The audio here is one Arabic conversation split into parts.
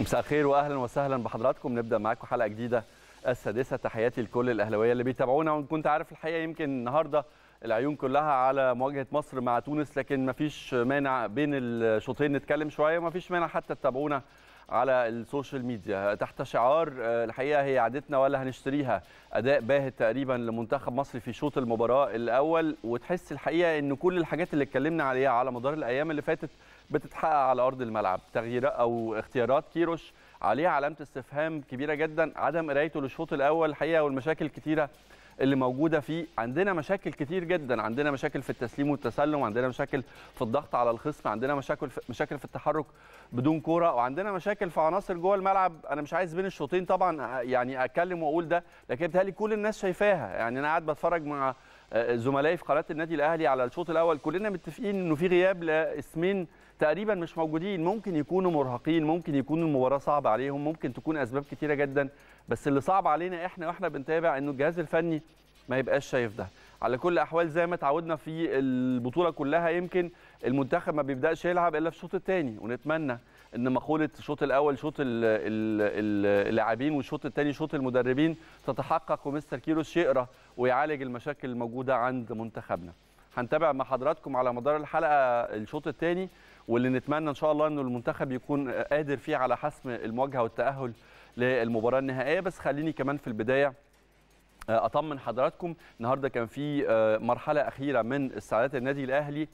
مساء الخير واهلا وسهلا بحضراتكم نبدا معاكم حلقه جديده السادسه تحياتي لكل الاهلاويه اللي بيتابعونا كنت عارف الحقيقه يمكن النهارده العيون كلها على مواجهه مصر مع تونس لكن مفيش مانع بين الشوطين نتكلم شويه ومفيش مانع حتى تتابعونا على السوشيال ميديا تحت شعار آه، الحقيقه هي عادتنا ولا هنشتريها اداء باهت تقريبا لمنتخب مصر في شوط المباراه الاول وتحس الحقيقه ان كل الحاجات اللي اتكلمنا عليها على مدار الايام اللي فاتت بتتحقق على ارض الملعب تغييرات او اختيارات كيروش عليها علامه استفهام كبيره جدا عدم قرايته للشوط الاول الحقيقه والمشاكل الكتيره اللي موجوده فيه عندنا مشاكل كتير جدا عندنا مشاكل في التسليم والتسلم عندنا مشاكل في الضغط على الخصم عندنا مشاكل في مشاكل في التحرك بدون كوره وعندنا مشاكل في عناصر جوه الملعب انا مش عايز بين الشوطين طبعا يعني اتكلم واقول ده لكن بتهيألي كل الناس شايفاها يعني انا قاعد بتفرج مع آه، زملائي في قناه النادي الاهلي على الشوط الاول كلنا متفقين انه في غياب لاسمين تقريبا مش موجودين ممكن يكونوا مرهقين ممكن يكون المباراه صعبه عليهم ممكن تكون اسباب كتيره جدا بس اللي صعب علينا احنا واحنا بنتابع انه الجهاز الفني ما يبقاش شايف ده على كل الاحوال زي ما اتعودنا في البطوله كلها يمكن المنتخب ما بيبداش يلعب الا في الشوط الثاني ونتمنى ان مقوله الشوط الاول شوط اللاعبين والشوط الثاني شوط المدربين تتحقق ومستر كيروس يقرا ويعالج المشاكل الموجوده عند منتخبنا هنتابع مع حضراتكم على مدار الحلقه الشوط الثاني واللي نتمنى ان شاء الله انه المنتخب يكون قادر فيه على حسم المواجهه والتاهل للمباراه النهائيه بس خليني كمان في البدايه آه، اطمن حضراتكم النهارده كان في آه، مرحله اخيره من استعدادات النادي الاهلي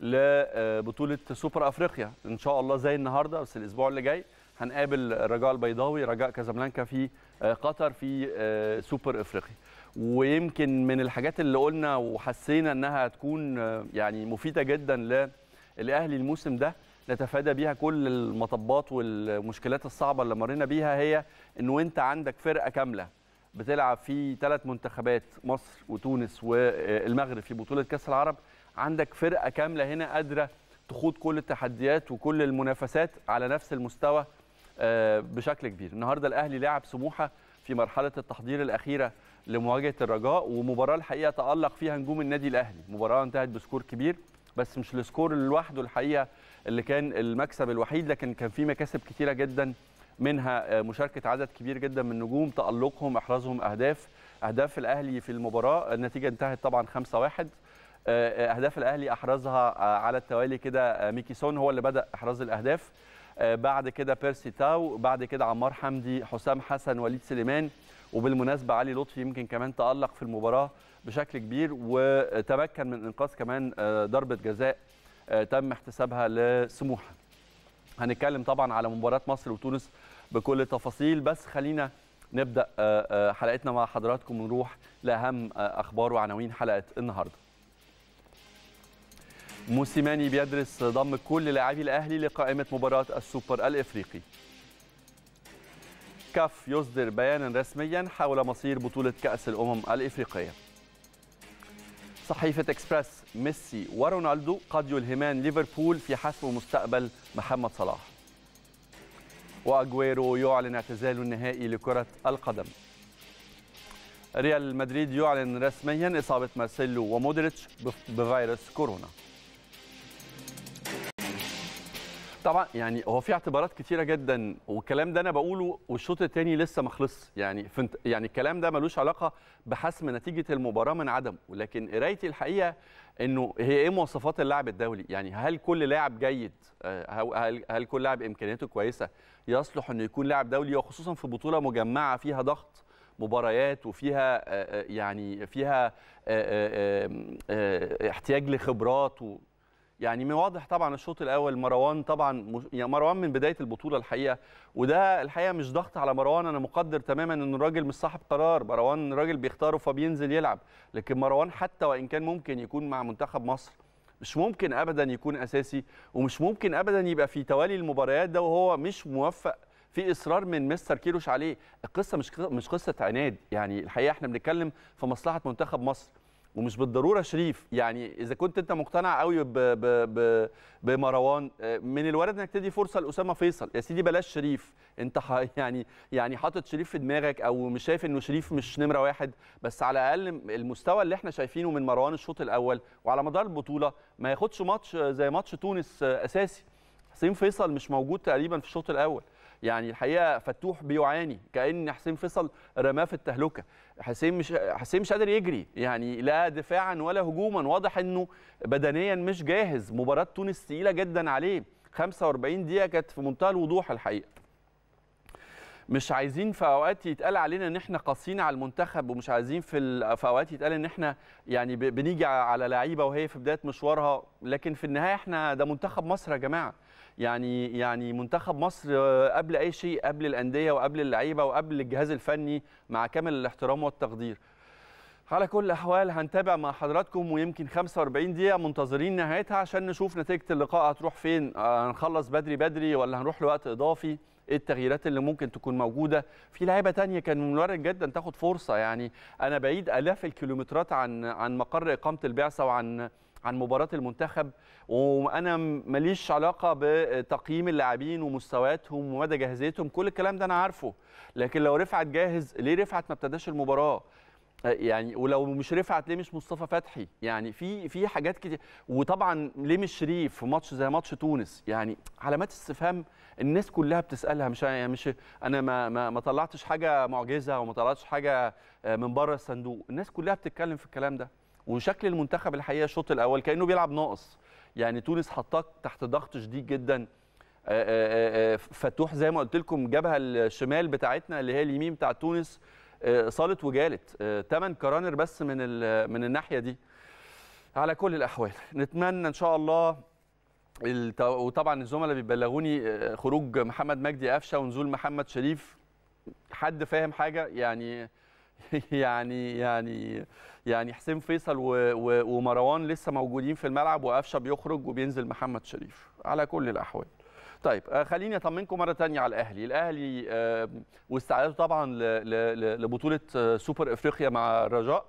لبطوله آه، سوبر افريقيا ان شاء الله زي النهارده بس الاسبوع اللي جاي هنقابل الرجاء البيضاوي رجاء كازابلانكا في قطر في سوبر افريقيا ويمكن من الحاجات اللي قلنا وحسينا انها تكون يعني مفيده جدا الاهلي الموسم ده نتفادى بيها كل المطبات والمشكلات الصعبه اللي مرينا بيها هي انه انت عندك فرقه كامله بتلعب في ثلاث منتخبات مصر وتونس والمغرب في بطوله كاس العرب عندك فرقه كامله هنا قادره تخوض كل التحديات وكل المنافسات على نفس المستوى آه، بشكل كبير النهارده الاهلي لعب سموحه في مرحله التحضير الاخيره لمواجهه الرجاء ومباراه الحقيقه تالق فيها نجوم النادي الاهلي مباراه انتهت بسكور كبير بس مش السكور لوحده الحقيقه اللي كان المكسب الوحيد لكن كان في مكاسب كتيره جدا منها آه، مشاركه عدد كبير جدا من النجوم تالقهم احرازهم اهداف اهداف الاهلي في المباراه النتيجه انتهت طبعا 5-1 آه، آه، اهداف الاهلي احرزها على التوالي كده ميكي سون هو اللي بدا احراز الاهداف بعد كده بيرسي تاو بعد كده عمار حمدي حسام حسن وليد سليمان وبالمناسبه علي لطفي يمكن كمان تالق في المباراه بشكل كبير وتمكن من انقاذ كمان آه، ضربه جزاء آه، تم احتسابها لسموحه. هنتكلم طبعا على مباراه مصر وتونس بكل التفاصيل بس خلينا نبدا آه، حلقتنا مع حضراتكم ونروح لاهم اخبار وعناوين حلقه النهارده. موسيماني بيدرس ضم كل لاعبي الاهلي لقائمه مباراه السوبر الافريقي. كاف يصدر بيانا رسميا حول مصير بطولة كأس الأمم الإفريقية صحيفة إكسبرس ميسي ورونالدو قد يلهمان ليفربول في حسم مستقبل محمد صلاح وأجويرو يعلن اعتزاله النهائي لكرة القدم ريال مدريد يعلن رسميا إصابة مارسيلو ومودريتش بفيروس كورونا طبعا يعني هو في اعتبارات كتيره جدا والكلام ده انا بقوله والشوط الثاني لسه ما خلصش يعني فنت يعني الكلام ده ملوش علاقه بحسم نتيجه المباراه من عدم ولكن قرايتي الحقيقه انه هي ايه مواصفات اللاعب الدولي يعني هل كل لاعب جيد آه، هل, هل كل لاعب امكانياته كويسه يصلح انه يكون لاعب دولي وخصوصا في بطوله مجمعه فيها ضغط مباريات وفيها آه، آه، يعني فيها احتياج لخبرات يعني من واضح طبعا الشوط الاول مروان طبعا يعني مروان من بدايه البطوله الحقيقه وده الحقيقه مش ضغط على مروان انا مقدر تماما ان الراجل مش صاحب قرار مروان راجل بيختاره فبينزل يلعب لكن مروان حتى وان كان ممكن يكون مع منتخب مصر مش ممكن ابدا يكون اساسي ومش ممكن ابدا يبقى في توالي المباريات ده وهو مش موفق في اصرار من مستر كيروش عليه القصه مش مش قصه عناد يعني الحقيقه احنا بنتكلم في مصلحه منتخب مصر ومش بالضروره شريف يعني اذا كنت انت مقتنع قوي بـ بـ بـ بمروان آه، من الوارد انك تدي فرصه لاسامه فيصل يا سيدي بلاش شريف انت يعني يعني حاطط شريف في دماغك او مش شايف انه شريف مش نمره واحد بس على الاقل المستوى اللي احنا شايفينه من مروان الشوط الاول وعلى مدار البطوله ما ياخدش ماتش زي ماتش تونس آه، اساسي حسين فيصل مش موجود تقريبا في الشوط الاول يعني الحقيقه فتوح بيعاني كان حسين فيصل رماه في التهلكه حسين مش حسين مش قادر يجري يعني لا دفاعا ولا هجوما واضح انه بدنيا مش جاهز مباراه تونس ثقيله جدا عليه 45 دقيقه كانت في منتهى الوضوح الحقيقه مش عايزين في اوقات يتقال علينا ان احنا قاسيين على المنتخب ومش عايزين في في اوقات يتقال ان احنا يعني بنيجي على لعيبه وهي في بدايه مشوارها لكن في النهايه احنا ده منتخب مصر يا جماعه يعني يعني منتخب مصر قبل اي شيء قبل الانديه وقبل اللعيبه وقبل الجهاز الفني مع كامل الاحترام والتقدير على كل الاحوال هنتابع مع حضراتكم ويمكن 45 دقيقه منتظرين نهايتها عشان نشوف نتيجه اللقاء هتروح فين آه، هنخلص بدري بدري ولا هنروح لوقت اضافي ايه التغييرات اللي ممكن تكون موجوده في لعيبه تانية كان الوارد جدا تاخد فرصه يعني انا بعيد الاف الكيلومترات عن عن مقر اقامه البعثه وعن عن مباراه المنتخب وانا ماليش علاقه بتقييم اللاعبين ومستوياتهم ومدى جاهزيتهم كل الكلام ده انا عارفه لكن لو رفعت جاهز ليه رفعت ما ابتداش المباراه يعني ولو مش رفعت ليه مش مصطفى فتحي يعني في في حاجات كتير وطبعا ليه مش شريف في ماتش زي ماتش تونس يعني علامات استفهام الناس كلها بتسالها مش يعني مش انا ما ما, ما طلعتش حاجه معجزه وما طلعتش حاجه آه، من بره الصندوق الناس كلها بتتكلم في الكلام ده وشكل المنتخب الحقيقه الشوط الاول كانه بيلعب ناقص يعني تونس حطاك تحت ضغط شديد جدا آه، آه، آه، فتوح زي ما قلت لكم جابها الشمال بتاعتنا اللي هي اليمين بتاع تونس صالت وجالت 8 كرانر بس من من الناحيه دي على كل الاحوال نتمنى ان شاء الله وطبعا الزملاء بيبلغوني خروج محمد مجدي قفشه ونزول محمد شريف حد فاهم حاجه يعني يعني يعني يعني حسين فيصل ومروان لسه موجودين في الملعب وقفشه بيخرج وبينزل محمد شريف على كل الاحوال طيب آه، خليني اطمنكم مره ثانيه على الاهلي الاهلي آه، واستعداده طبعا لبطوله آه، سوبر افريقيا مع الرجاء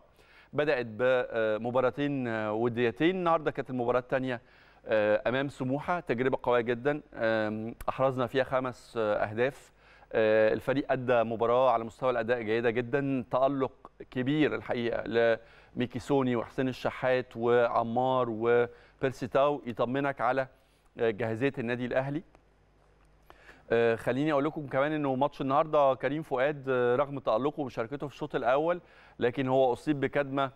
بدات بمباراتين وديتين النهارده كانت المباراه الثانيه امام سموحه تجربه قويه جدا احرزنا فيها خمس اهداف آه، الفريق ادى مباراه على مستوى الاداء جيده جدا تالق كبير الحقيقه لميكي سوني وحسين الشحات وعمار وبيرسي تاو يطمنك على آه، جاهزيه النادي الاهلي آه، خليني اقول لكم كمان انه ماتش النهارده كريم فؤاد رغم تالقه ومشاركته في الشوط الاول لكن هو اصيب بكدمه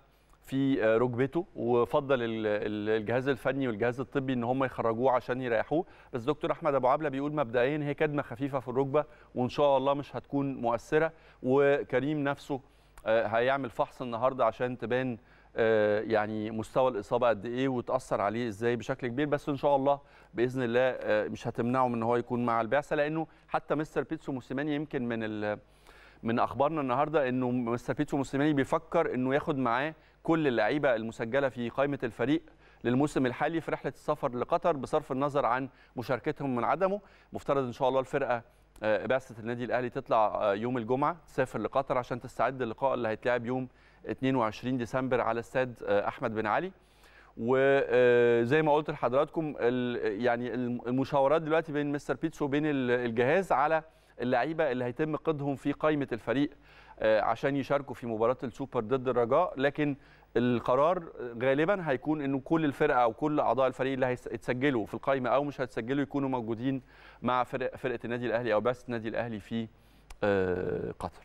في آه، ركبته وفضل الجهاز الفني والجهاز الطبي ان هم يخرجوه عشان يريحوه بس دكتور احمد ابو عبله بيقول مبدئيا هي كدمه خفيفه في الركبه وان شاء الله مش هتكون مؤثره وكريم نفسه آه، هيعمل فحص النهارده عشان تبان آه، يعني مستوى الاصابه قد ايه وتاثر عليه ازاي بشكل كبير بس ان شاء الله باذن الله مش هتمنعه من ان هو يكون مع البعثه لانه حتى مستر بيتسو موسيماني يمكن من من اخبارنا النهارده انه مستر بيتسو موسيماني بيفكر انه ياخد معاه كل اللعيبه المسجله في قائمه الفريق للموسم الحالي في رحله السفر لقطر بصرف النظر عن مشاركتهم من عدمه مفترض ان شاء الله الفرقه آه، بعثه النادي الاهلي تطلع آه، يوم الجمعه تسافر لقطر عشان تستعد للقاء اللي هيتلعب يوم 22 ديسمبر على استاد آه، احمد بن علي وزي ما قلت لحضراتكم يعني المشاورات دلوقتي بين مستر بيتسو وبين الجهاز على اللعيبه اللي هيتم قيدهم في قائمه الفريق عشان يشاركوا في مباراه السوبر ضد الرجاء لكن القرار غالبا هيكون انه كل الفرقه او كل اعضاء الفريق اللي هيتسجلوا في القائمه او مش هيتسجلوا يكونوا موجودين مع فرق فرقه النادي الاهلي او بس النادي الاهلي في آه، قطر.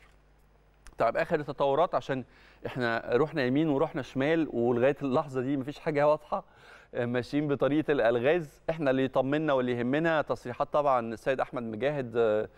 طب اخر التطورات عشان احنا رحنا يمين ورحنا شمال ولغايه اللحظه دي مفيش حاجه واضحه آه، ماشيين بطريقه الالغاز احنا اللي يطمنا واللي يهمنا تصريحات طبعا السيد احمد مجاهد آه،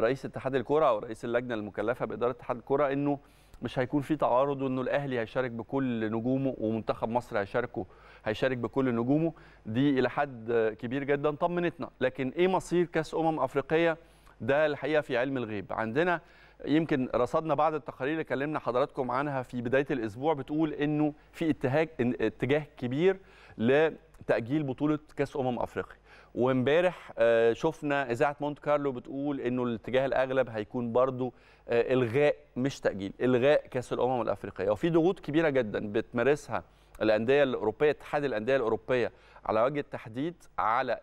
رئيس اتحاد الكره او رئيس اللجنه المكلفه باداره اتحاد الكره انه مش هيكون في تعارض وانه الاهلي هيشارك بكل نجومه ومنتخب مصر هيشاركه هيشارك بكل نجومه دي الى حد كبير جدا طمنتنا لكن ايه مصير كاس امم افريقيه ده الحقيقه في علم الغيب عندنا يمكن رصدنا بعض التقارير اللي كلمنا حضراتكم عنها في بدايه الاسبوع بتقول انه في اتهاج اتجاه كبير لتاجيل بطوله كاس امم افريقيا وامبارح آه، شفنا اذاعه مونت كارلو بتقول انه الاتجاه الاغلب هيكون برضو آه، الغاء مش تاجيل الغاء كاس الامم الافريقيه وفي ضغوط كبيره جدا بتمارسها الانديه الاوروبيه اتحاد الانديه الاوروبيه على وجه التحديد على آه،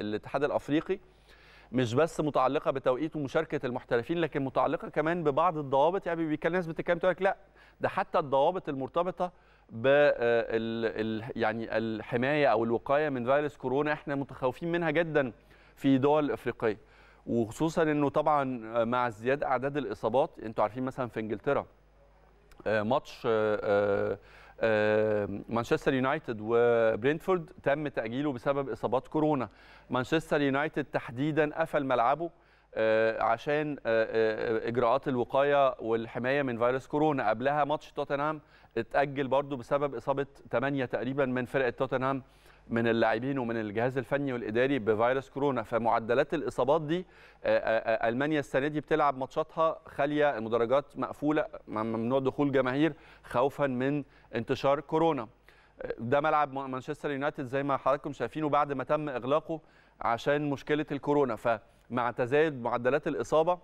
الاتحاد الافريقي مش بس متعلقه بتوقيت ومشاركه المحترفين لكن متعلقه كمان ببعض الضوابط يعني بيكلم ناس بتتكلم تقول لك لا ده حتى الضوابط المرتبطه ب آه، يعني الحمايه او الوقايه من فيروس كورونا احنا متخوفين منها جدا في دول الافريقيه وخصوصا انه طبعا آه، مع ازدياد اعداد الاصابات انتوا عارفين مثلا في انجلترا آه، ماتش مانشستر يونايتد وبرينتفورد تم تاجيله بسبب اصابات كورونا مانشستر يونايتد تحديدا قفل ملعبه آه، عشان آه، آه، اجراءات الوقايه والحمايه من فيروس كورونا قبلها ماتش توتنهام اتاجل برضو بسبب اصابه 8 تقريبا من فرقه توتنهام من اللاعبين ومن الجهاز الفني والاداري بفيروس كورونا فمعدلات الاصابات دي المانيا السنه دي بتلعب ماتشاتها خاليه المدرجات مقفوله ممنوع دخول جماهير خوفا من انتشار كورونا ده ملعب مانشستر يونايتد زي ما حضراتكم شايفينه بعد ما تم اغلاقه عشان مشكله الكورونا ف مع تزايد معدلات الاصابه آه،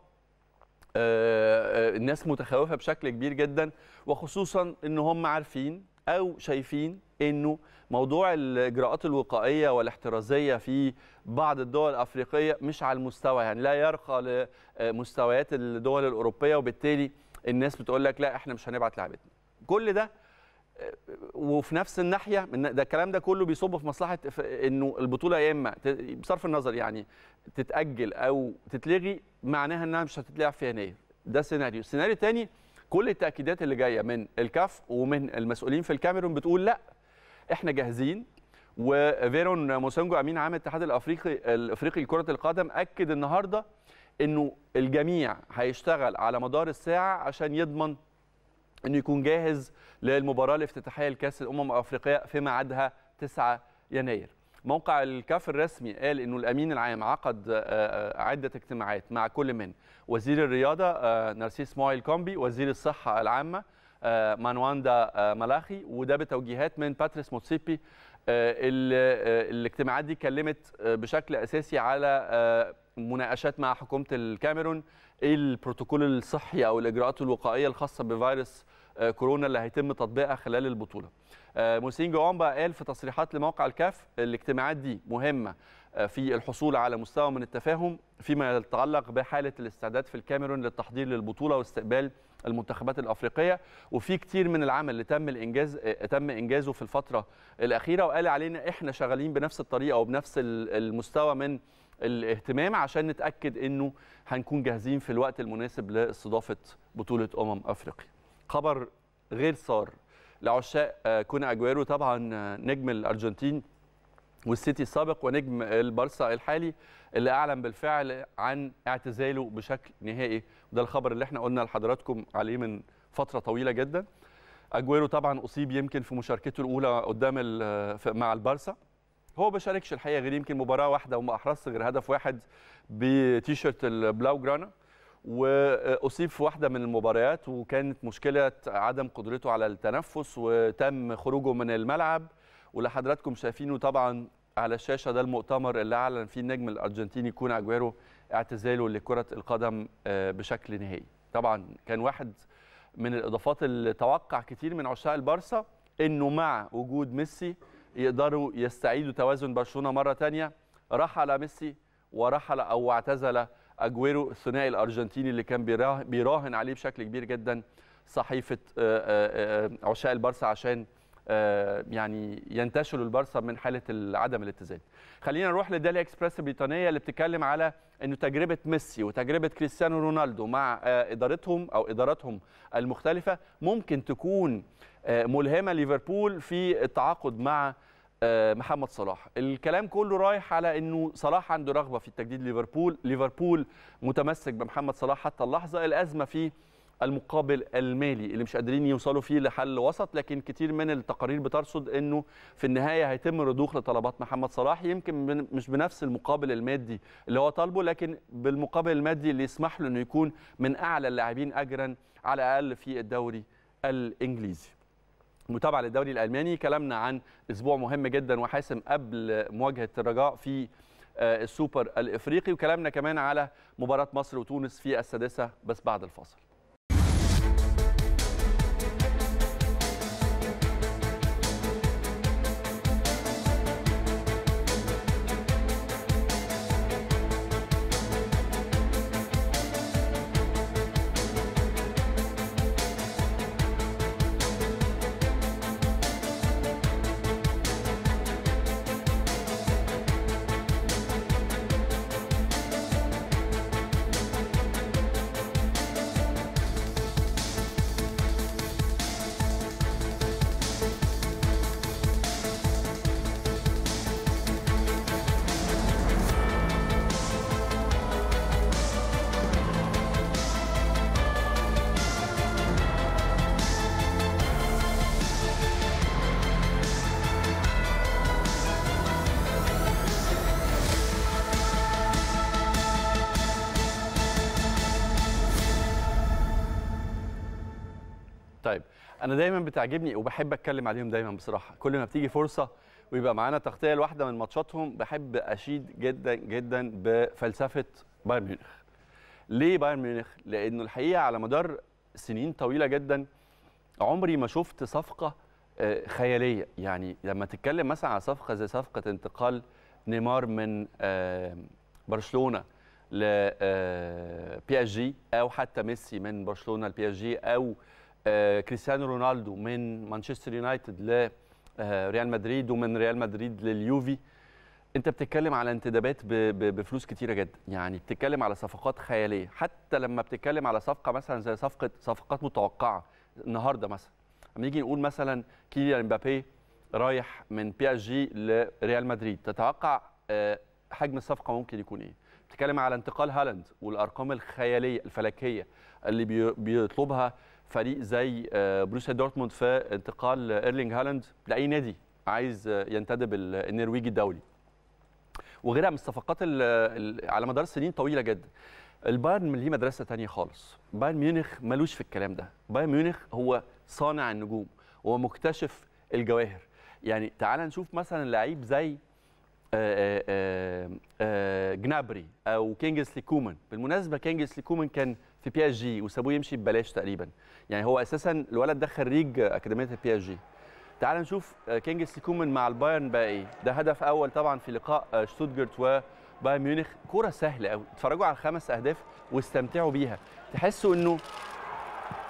آه، الناس متخوفه بشكل كبير جدا وخصوصا ان هم عارفين او شايفين انه موضوع الاجراءات الوقائيه والاحترازيه في بعض الدول الافريقيه مش على المستوى يعني لا يرقى لمستويات الدول الاوروبيه وبالتالي الناس بتقول لك لا احنا مش هنبعت لعبتنا كل ده وفي نفس الناحيه ده الكلام ده كله بيصب في مصلحه انه البطوله يا اما بصرف النظر يعني تتاجل او تتلغي معناها انها مش هتتلعب في يناير ده سيناريو السيناريو الثاني كل التاكيدات اللي جايه من الكاف ومن المسؤولين في الكاميرون بتقول لا احنا جاهزين وفيرون موسانجو امين عام الاتحاد الافريقي الافريقي لكره القدم اكد النهارده انه الجميع هيشتغل على مدار الساعه عشان يضمن انه يكون جاهز للمباراه الافتتاحيه لكاس الامم الافريقيه في ميعادها 9 يناير. موقع الكاف الرسمي قال انه الامين العام عقد آه، آه، عده اجتماعات مع كل من وزير الرياضه آه، نرسيس مويل كومبي، وزير الصحه العامه مانواندا ملاخي وده بتوجيهات من باتريس موتسيبي الاجتماعات دي اتكلمت بشكل اساسي على مناقشات مع حكومه الكاميرون ايه البروتوكول الصحي او الاجراءات الوقائيه الخاصه بفيروس آه، كورونا اللي هيتم تطبيقها خلال البطوله. آه، موسين جوانبا قال في تصريحات لموقع الكاف الاجتماعات دي مهمه آه، في الحصول على مستوى من التفاهم فيما يتعلق بحاله الاستعداد في الكاميرون للتحضير للبطوله واستقبال المنتخبات الافريقيه وفي كتير من العمل اللي تم الانجاز تم انجازه في الفتره الاخيره وقال علينا احنا شغالين بنفس الطريقه وبنفس المستوى من الاهتمام عشان نتاكد انه هنكون جاهزين في الوقت المناسب لاستضافه بطوله امم افريقيا خبر غير صار لعشاق آه، كونا اجويرو طبعا آه، نجم الارجنتين والسيتي السابق ونجم البارسا الحالي اللي اعلن بالفعل عن اعتزاله بشكل نهائي وده الخبر اللي احنا قلنا لحضراتكم عليه من فتره طويله جدا اجويرو طبعا اصيب يمكن في مشاركته الاولى قدام مع البارسا هو ما شاركش الحقيقه غير يمكن مباراه واحده وما احرزش غير هدف واحد بتيشيرت البلاو جرانا واصيب في واحده من المباريات وكانت مشكله عدم قدرته على التنفس وتم خروجه من الملعب واللي حضراتكم شايفينه طبعا على الشاشه ده المؤتمر اللي اعلن فيه النجم الارجنتيني كون اجويرو اعتزاله لكره القدم آه، بشكل نهائي طبعا كان واحد من الاضافات اللي توقع كتير من عشاق البارسا انه مع وجود ميسي يقدروا يستعيدوا توازن برشلونه مره ثانيه رحل ميسي ورحل او اعتزل اجويرو الثنائي الارجنتيني اللي كان بيراهن عليه بشكل كبير جدا صحيفه آه، آه، آه، عشاق البارسا عشان يعني ينتشلوا البارسا من حاله عدم الاتزان. خلينا نروح لدالي اكسبريس البريطانيه اللي بتتكلم على انه تجربه ميسي وتجربه كريستيانو رونالدو مع ادارتهم او اداراتهم المختلفه ممكن تكون ملهمه ليفربول في التعاقد مع آه، محمد صلاح الكلام كله رايح على انه صلاح عنده رغبه في التجديد ليفربول ليفربول متمسك بمحمد صلاح حتى اللحظه الازمه في المقابل المالي اللي مش قادرين يوصلوا فيه لحل وسط لكن كتير من التقارير بترصد انه في النهايه هيتم الرضوخ لطلبات محمد صلاح يمكن مش بنفس المقابل المادي اللي هو طالبه لكن بالمقابل المادي اللي يسمح له انه يكون من اعلى اللاعبين اجرا على الاقل في الدوري الانجليزي متابعه للدوري الالماني كلامنا عن اسبوع مهم جدا وحاسم قبل مواجهه الرجاء في آه، السوبر الافريقي وكلامنا كمان على مباراه مصر وتونس في السادسه بس بعد الفاصل انا دايما بتعجبني وبحب اتكلم عليهم دايما بصراحه كل ما بتيجي فرصه ويبقى معانا تغطيه لواحده من ماتشاتهم بحب اشيد جدا جدا بفلسفه بايرن ميونخ ليه بايرن ميونخ لانه الحقيقه على مدار سنين طويله جدا عمري ما شفت صفقه آه، خياليه يعني لما تتكلم مثلا على صفقه زي صفقه انتقال نيمار من آه، برشلونه ل آه، بي اس جي او حتى ميسي من برشلونه لبي اس جي او آه، كريستيانو رونالدو من مانشستر يونايتد لريال آه، مدريد ومن ريال مدريد لليوفي انت بتتكلم على انتدابات بفلوس كتيره جدا يعني بتتكلم على صفقات خياليه حتى لما بتتكلم على صفقه مثلا زي صفقه صفقات متوقعه النهارده مثلا لما نيجي نقول مثلا كيليان مبابي رايح من بي اس جي لريال مدريد تتوقع آه، حجم الصفقه ممكن يكون ايه بتتكلم على انتقال هالاند والارقام الخياليه الفلكيه اللي بيطلبها فريق زي آه، بروسيا دورتموند في انتقال ايرلينج هالاند لاي نادي عايز آه، ينتدب النرويجي الدولي وغيرها من الصفقات على مدار سنين طويله جدا البايرن ليه مدرسه ثانيه خالص بايرن ميونخ ملوش في الكلام ده بايرن ميونخ هو صانع النجوم هو مكتشف الجواهر يعني تعال نشوف مثلا لعيب زي آه، جنابري او كينجسلي كومان بالمناسبه كينجسلي كومان كان في بي اس جي وسابوه يمشي ببلاش تقريبا يعني هو اساسا الولد ده خريج اكاديميه البي اس جي تعال نشوف آه، كينج سيكومن مع البايرن بقى ايه ده هدف اول طبعا في لقاء آه، شتوتجارت وبايرن ميونخ كوره سهله قوي اتفرجوا على الخمس اهداف واستمتعوا بيها تحسوا انه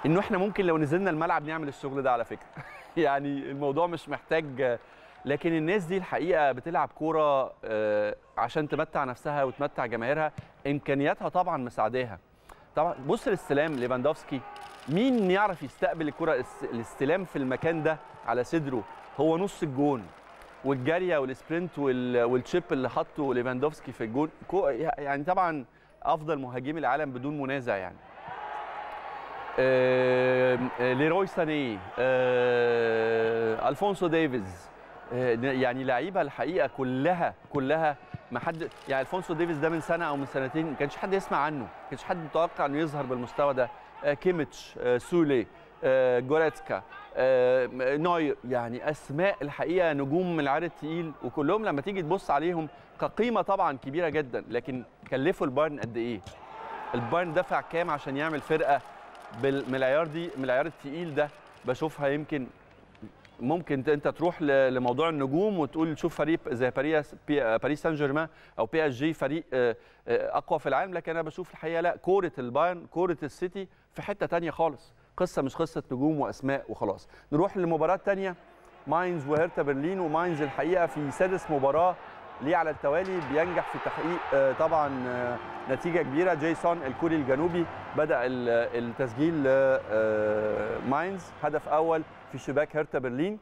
انه احنا ممكن لو نزلنا الملعب نعمل الشغل ده على فكره يعني الموضوع مش محتاج آه، لكن الناس دي الحقيقه بتلعب كوره عشان تمتع نفسها وتمتع جماهيرها امكانياتها طبعا مساعداها طبعا بص الاستلام ليفاندوفسكي مين يعرف يستقبل الكره الاستلام في المكان ده على صدره هو نص الجون والجاريه والسبرنت والتشيب اللي حطه ليفاندوفسكي في الجون يعني طبعا افضل مهاجمي العالم بدون منازع يعني آه، ليروي ساني آه، الفونسو ديفيز آه، يعني لعيبه الحقيقه كلها كلها ما حد يعني الفونسو ديفيز ده من سنه او من سنتين ما كانش حد يسمع عنه ما كانش حد متوقع انه يظهر بالمستوى ده آه، كيميتش آه، سولي آه، جوريتسكا نوير يعني اسماء الحقيقه نجوم من العيار الثقيل وكلهم لما تيجي تبص عليهم كقيمه طبعا كبيره جدا لكن كلفوا البايرن قد ايه البايرن دفع كام عشان يعمل فرقه من العيار دي من العيار الثقيل ده بشوفها يمكن ممكن انت تروح لموضوع النجوم وتقول شوف فريق زي باريس باريس سان جيرمان او بي اس جي فريق آه، آه، اقوى في العالم لكن انا بشوف الحقيقه لا كوره البايرن كوره السيتي في حته ثانيه خالص قصه مش قصه نجوم واسماء وخلاص نروح لمباراه ثانيه ماينز وهرتا برلين وماينز الحقيقه في سادس مباراه ليه على التوالي بينجح في تحقيق آه، طبعا نتيجه كبيره جيسون الكوري الجنوبي بدا التسجيل ماينز هدف اول في شباك هرتا برلين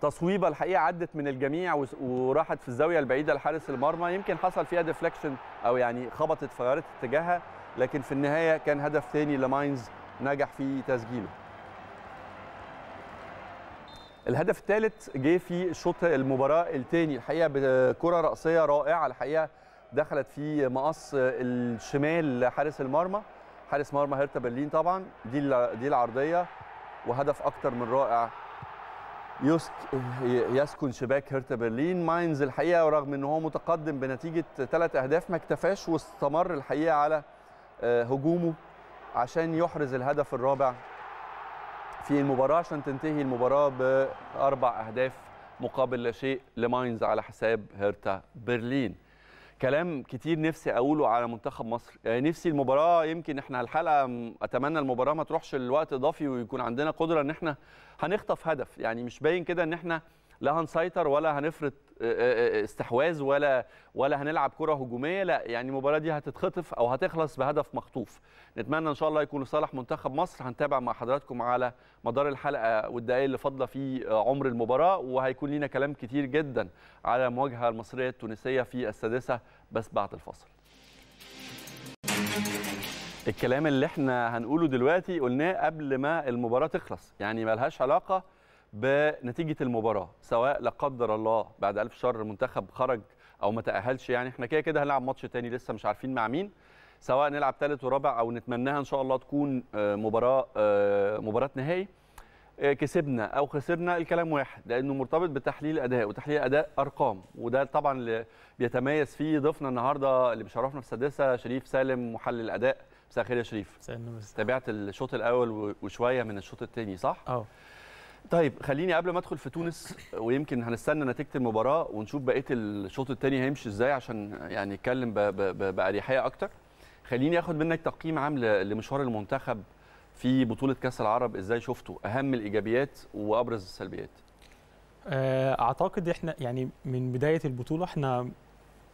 تصويبه الحقيقه عدت من الجميع وراحت في الزاويه البعيده لحارس المرمى يمكن حصل فيها ديفليكشن او يعني خبطت فغيرت اتجاهها لكن في النهايه كان هدف ثاني لماينز نجح في تسجيله الهدف الثالث جه في شوط المباراه الثاني الحقيقه بكره راسيه رائعه الحقيقه دخلت في مقص الشمال لحارس المرمى حارس مرمى هرتا برلين طبعا دي دي العرضيه وهدف أكتر من رائع يسك... يسكن شباك هرتا برلين ماينز الحقيقه ورغم ان هو متقدم بنتيجه ثلاث اهداف ما اكتفاش واستمر الحقيقه على آه، هجومه عشان يحرز الهدف الرابع في المباراه عشان تنتهي المباراه باربع اهداف مقابل لا شيء لماينز على حساب هرتا برلين كلام كتير نفسي اقوله على منتخب مصر يعني نفسي المباراه يمكن احنا الحلقه اتمنى المباراه ما تروحش الوقت اضافي ويكون عندنا قدره ان احنا هنخطف هدف يعني مش باين كده ان احنا لا هنسيطر ولا هنفرض آه، آه، آه، استحواذ ولا ولا هنلعب كره هجوميه لا يعني المباراه دي هتتخطف او هتخلص بهدف مخطوف نتمنى ان شاء الله يكون صالح منتخب مصر هنتابع مع حضراتكم على مدار الحلقه والدقائق اللي فاضله في عمر المباراه وهيكون لينا كلام كتير جدا على المواجهه المصريه التونسيه في السادسه بس بعد الفاصل الكلام اللي احنا هنقوله دلوقتي قلناه قبل ما المباراه تخلص يعني ملهاش علاقه بنتيجه المباراه سواء لا قدر الله بعد الف شر منتخب خرج او ما تاهلش يعني احنا كده كده هنلعب ماتش تاني لسه مش عارفين مع مين سواء نلعب ثالث ورابع او نتمناها ان شاء الله تكون آه، مباراه آه، مباراه نهائي آه، كسبنا او خسرنا الكلام واحد لانه مرتبط بتحليل اداء وتحليل اداء ارقام وده طبعا اللي بيتميز فيه ضيفنا النهارده اللي بيشرفنا في السادسه شريف سالم محلل اداء مساء الخير يا شريف مساء تابعت الشوط الاول وشويه من الشوط الثاني صح؟ اه طيب خليني قبل ما ادخل في تونس ويمكن هنستنى نتيجه المباراه ونشوف بقيه الشوط الثاني هيمشي ازاي عشان يعني نتكلم باريحيه اكتر خليني اخد منك تقييم عام لمشوار المنتخب في بطوله كاس العرب ازاي شفته اهم الايجابيات وابرز السلبيات آه، اعتقد احنا يعني من بدايه البطوله احنا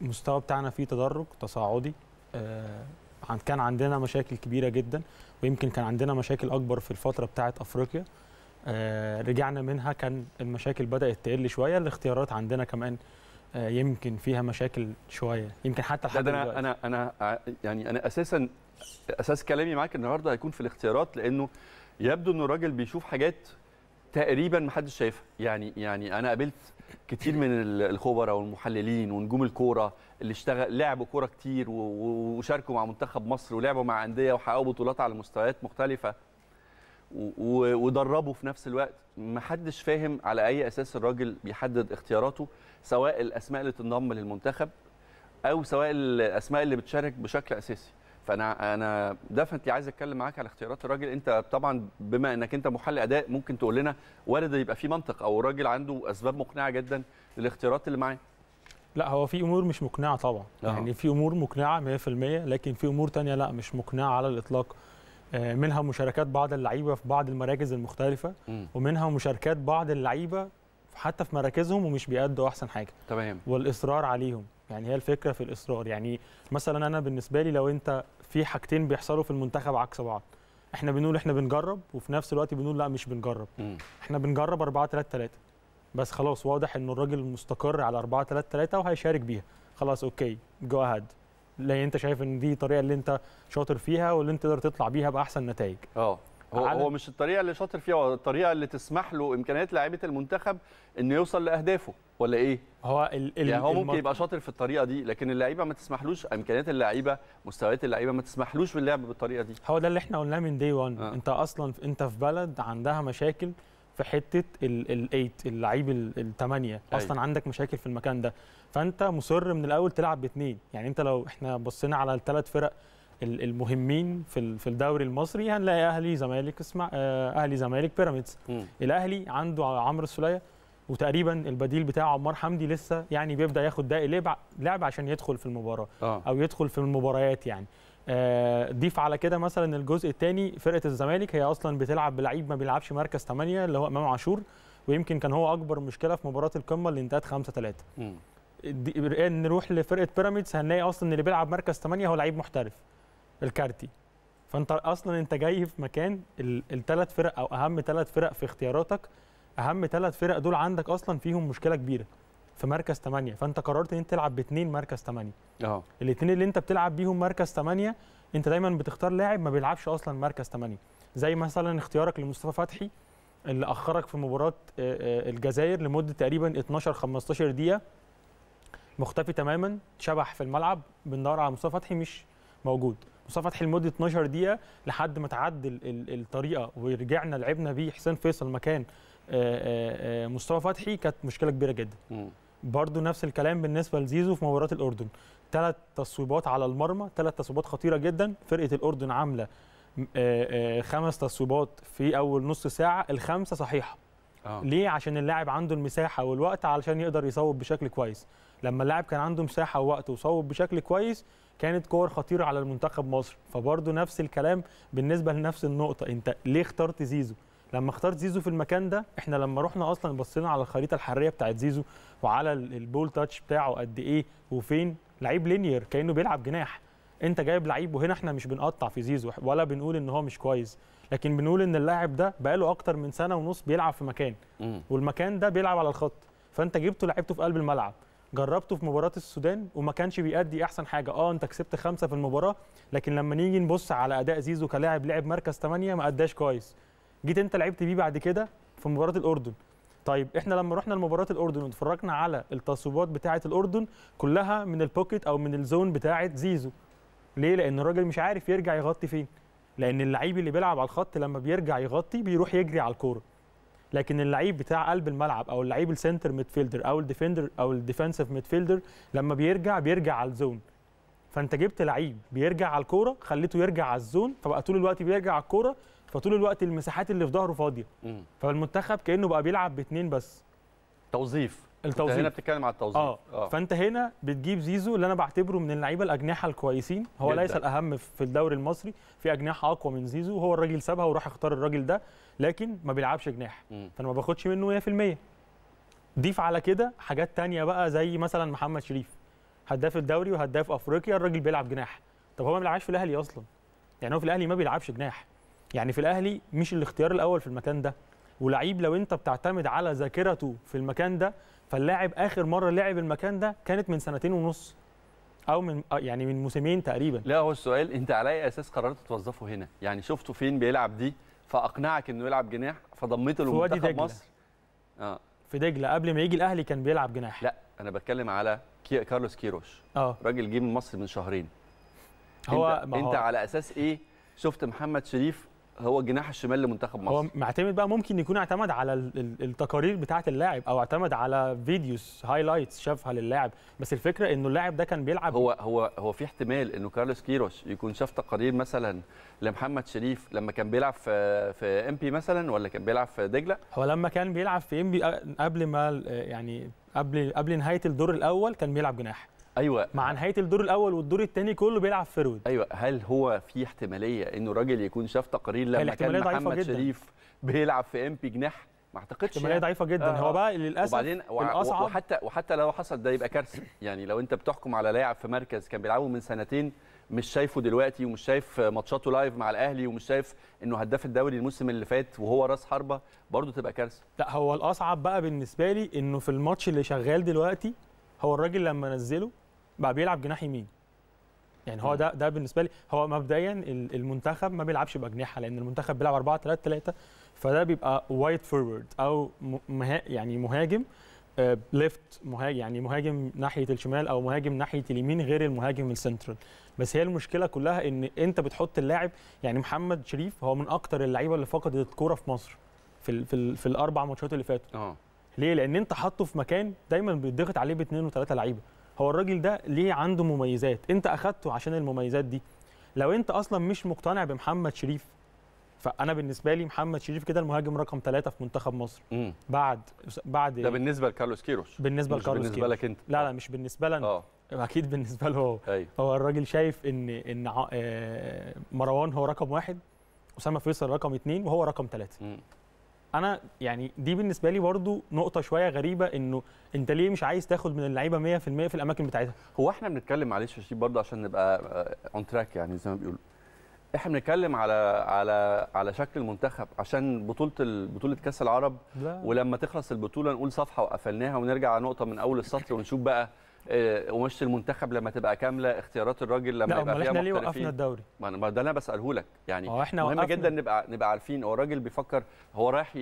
المستوى بتاعنا فيه تدرج تصاعدي آه، كان عندنا مشاكل كبيره جدا ويمكن كان عندنا مشاكل اكبر في الفتره بتاعه افريقيا آه، رجعنا منها كان المشاكل بدات تقل شويه الاختيارات عندنا كمان آه، يمكن فيها مشاكل شويه يمكن حتى لحد انا انا انا يعني انا اساسا اساس كلامي معاك النهارده هيكون في الاختيارات لانه يبدو ان الراجل بيشوف حاجات تقريبا ما حدش شايفها يعني يعني انا قابلت كتير من الخبراء والمحللين ونجوم الكوره اللي اشتغل لعبوا كوره كتير وشاركوا مع منتخب مصر ولعبوا مع انديه وحققوا بطولات على مستويات مختلفه ودربه في نفس الوقت ما حدش فاهم على اي اساس الراجل بيحدد اختياراته سواء الاسماء اللي تنضم للمنتخب او سواء الاسماء اللي بتشارك بشكل اساسي فانا انا دفنتلي عايز اتكلم معاك على اختيارات الراجل انت طبعا بما انك انت محلل اداء ممكن تقول لنا وارد يبقى في منطق او الراجل عنده اسباب مقنعه جدا للاختيارات اللي معاه لا هو في امور مش مقنعه طبعا أه. يعني في امور مقنعه 100% لكن في امور تانية لا مش مقنعه على الاطلاق آه، منها مشاركات بعض اللعيبه في بعض المراكز المختلفه ومنها مشاركات بعض اللعيبه حتى في مراكزهم ومش بيأدوا احسن حاجه تمام والاصرار عليهم يعني هي الفكره في الاصرار يعني مثلا انا بالنسبه لي لو انت في حاجتين بيحصلوا في المنتخب عكس بعض احنا بنقول احنا بنجرب وفي نفس الوقت بنقول لا مش بنجرب م. احنا بنجرب 4 3 3 بس خلاص واضح ان الراجل مستقر على 4 3 3 وهيشارك بيها خلاص اوكي جو اهد اللي انت شايف ان دي الطريقه اللي انت شاطر فيها واللي انت تقدر تطلع بيها باحسن نتائج اه هو هو مش الطريقه اللي شاطر فيها هو الطريقه اللي تسمح له امكانيات لعيبه المنتخب انه يوصل لاهدافه ولا ايه هو ال ال يعني هو ممكن يبقى شاطر في الطريقه دي لكن اللعيبه ما تسمحلوش امكانيات اللعيبه مستويات اللعيبه ما تسمحلوش باللعب بالطريقه دي هو ده اللي احنا قلناه من دي 1 آه. انت اصلا انت في بلد عندها مشاكل في حته الايت اللعيب الثمانيه أيوه. اصلا عندك مشاكل في المكان ده فانت مصر من الاول تلعب باثنين يعني انت لو احنا بصينا على الثلاث فرق المهمين في في الدوري المصري هنلاقي اهلي زمالك اسمع آه، اهلي زمالك بيراميدز الاهلي عنده عمرو السوليه وتقريبا البديل بتاعه عمار حمدي لسه يعني بيبدا ياخد دقايق لعب عشان يدخل في المباراه آه. او يدخل في المباريات يعني آه، ضيف على كده مثلا الجزء الثاني فرقه الزمالك هي اصلا بتلعب بلعيب ما بيلعبش مركز 8 اللي هو امام عاشور ويمكن كان هو اكبر مشكله في مباراه القمه اللي انتهت 5 3 نروح لفرقه بيراميدز هنلاقي اصلا اللي بيلعب مركز 8 هو لعيب محترف الكارتي فانت اصلا انت جاي في مكان الثلاث فرق او اهم ثلاث فرق في اختياراتك اهم ثلاث فرق دول عندك اصلا فيهم مشكله كبيره في مركز 8 فانت قررت ان انت تلعب باثنين مركز 8 اه الاثنين اللي انت بتلعب بيهم مركز 8 انت دايما بتختار لاعب ما بيلعبش اصلا مركز 8 زي مثلا اختيارك لمصطفى فتحي اللي اخرك في مباراه آه، آه، الجزائر لمده تقريبا 12 15 دقيقه مختفي تماما شبح في الملعب بندور على مصطفى فتحي مش موجود مصطفى فتحي لمده 12 دقيقه لحد ما تعدل الطريقه ورجعنا لعبنا بيه حسين فيصل مكان آه، مصطفى فتحي كانت مشكله كبيره جدا برضو نفس الكلام بالنسبه لزيزو في مباراه الاردن ثلاث تصويبات على المرمى ثلاث تصويبات خطيره جدا فرقه الاردن عامله آه، آه، خمس تصويبات في اول نص ساعه الخمسه صحيحه أوه. ليه عشان اللاعب عنده المساحه والوقت علشان يقدر يصوب بشكل كويس لما اللاعب كان عنده مساحه ووقت وصوب بشكل كويس كانت كور خطيره على المنتخب مصر فبرضه نفس الكلام بالنسبه لنفس النقطه انت ليه اخترت زيزو لما اخترت زيزو في المكان ده احنا لما رحنا اصلا بصينا على الخريطه الحراريه بتاعت زيزو وعلى البول تاتش بتاعه قد ايه وفين لعيب لينير كانه بيلعب جناح انت جايب لعيب وهنا احنا مش بنقطع في زيزو ولا بنقول ان هو مش كويس لكن بنقول ان اللاعب ده بقاله اكتر من سنه ونص بيلعب في مكان والمكان ده بيلعب على الخط فانت جبته لعبته في قلب الملعب جربته في مباراه السودان وما كانش بيأدي احسن حاجه اه انت كسبت خمسه في المباراه لكن لما نيجي نبص على اداء زيزو كلاعب لعب مركز 8 ما اداش كويس جيت انت لعبت بيه بعد كده في مباراه الاردن طيب احنا لما رحنا لمباراه الاردن واتفرجنا على التصويبات بتاعه الاردن كلها من البوكيت او من الزون بتاعه زيزو ليه لان الراجل مش عارف يرجع يغطي فين لان اللعيب اللي بيلعب على الخط لما بيرجع يغطي بيروح يجري على الكوره لكن اللعيب بتاع قلب الملعب او اللعيب السنتر ميدفيلدر او الديفندر او الديفنسيف ميدفيلدر لما بيرجع بيرجع على الزون فانت جبت لعيب بيرجع على الكوره خليته يرجع على الزون فبقى طول الوقت بيرجع على الكوره فطول الوقت المساحات اللي في ظهره فاضيه فالمنتخب كانه بقى بيلعب باثنين بس توظيف التوظيف انت هنا بتتكلم على التوظيف آه. اه فانت هنا بتجيب زيزو اللي انا بعتبره من اللعيبه الاجنحه الكويسين هو جدا. ليس الاهم في الدوري المصري في اجنحه اقوى من زيزو هو الراجل سابها وراح اختار الراجل ده لكن ما بيلعبش جناح فانا ما باخدش منه 100% ضيف على كده حاجات تانية بقى زي مثلا محمد شريف هداف الدوري وهداف افريقيا الراجل بيلعب جناح طب هو ما بيلعبش في الاهلي اصلا يعني هو في الاهلي ما بيلعبش جناح يعني في الاهلي مش الاختيار الاول في المكان ده ولعيب لو انت بتعتمد على ذاكرته في المكان ده فاللاعب اخر مره لعب المكان ده كانت من سنتين ونص او من آه، يعني من موسمين تقريبا لا هو السؤال انت على اي اساس قررت توظفه هنا يعني شفته فين بيلعب دي فاقنعك انه يلعب جناح فضميته لمنتخب مصر اه في دجله قبل ما يجي الاهلي كان بيلعب جناح لا انا بتكلم على كي... كارلوس كيروش اه راجل جه من مصر من شهرين هو انت, ما هو. انت على اساس ايه شفت محمد شريف هو الجناح الشمال لمنتخب مصر هو معتمد بقى ممكن يكون اعتمد على التقارير بتاعه اللاعب او اعتمد على فيديوز هايلايتس شافها للاعب بس الفكره انه اللاعب ده كان بيلعب هو هو هو في احتمال انه كارلوس كيروش يكون شاف تقارير مثلا لمحمد شريف لما كان بيلعب في في ام بي مثلا ولا كان بيلعب في دجله هو لما كان بيلعب في ام بي قبل ما يعني قبل قبل نهايه الدور الاول كان بيلعب جناح ايوه مع نهايه الدور الاول والدور الثاني كله بيلعب فرود ايوه هل هو في احتماليه انه الراجل يكون شاف تقارير لما كان محمد جداً. شريف بيلعب في ام بي جناح ما اعتقدش احتماليه يعني. ضعيفه جدا آه. هو بقى للاسف وبعدين الاصعب وحتى وحتى لو حصل ده يبقى كارثه يعني لو انت بتحكم على لاعب في مركز كان بيلعبه من سنتين مش شايفه دلوقتي ومش شايف ماتشاته لايف مع الاهلي ومش شايف انه هداف الدوري الموسم اللي فات وهو راس حربه برضه تبقى كارثه لا هو الاصعب بقى بالنسبه لي انه في الماتش اللي شغال دلوقتي هو الراجل لما نزله بقى بيلعب جناح يمين يعني هو ده ده بالنسبه لي هو مبدئيا المنتخب ما بيلعبش باجنحه لان المنتخب بيلعب 4 3 3 فده بيبقى وايت فورورد او مها يعني مهاجم ليفت آه، مهاجم يعني مهاجم ناحيه الشمال او مهاجم ناحيه اليمين غير المهاجم السنترال بس هي المشكله كلها ان انت بتحط اللاعب يعني محمد شريف هو من اكتر اللعيبه اللي فقدت الكوره في مصر في الـ في, الـ في الاربع ماتشات اللي فاتوا اه ليه لان انت حاطه في مكان دايما بيتضغط عليه باثنين وثلاثه لعيبه هو الراجل ده ليه عنده مميزات انت اخدته عشان المميزات دي لو انت اصلا مش مقتنع بمحمد شريف فانا بالنسبه لي محمد شريف كده المهاجم رقم ثلاثة في منتخب مصر مم. بعد بعد ده بالنسبه لكارلوس كيروش بالنسبه مش لكارلوس بالنسبه لك انت لا لا مش بالنسبه لنا اه اكيد بالنسبه له هو أيوه. هو الراجل شايف ان ان آه، مروان هو رقم واحد اسامه فيصل رقم اثنين وهو رقم ثلاثة انا يعني دي بالنسبه لي برضو نقطه شويه غريبه انه انت ليه مش عايز تاخد من اللعيبه 100% في الاماكن بتاعتها هو احنا بنتكلم معلش يا شريف برضو عشان نبقى اون آه، تراك يعني زي ما بيقولوا احنا بنتكلم على على على شكل المنتخب عشان بطوله بطوله كاس العرب لا. ولما تخلص البطوله نقول صفحه وقفلناها ونرجع على نقطه من اول السطر ونشوف بقى آه، ومش المنتخب لما تبقى كامله اختيارات الراجل لما يبقى فيها احنا ليه وقفنا الدوري ما انا ده انا بساله لك يعني اه، احنا مهم جدا نبقى نبقى عارفين هو الراجل بيفكر هو رايح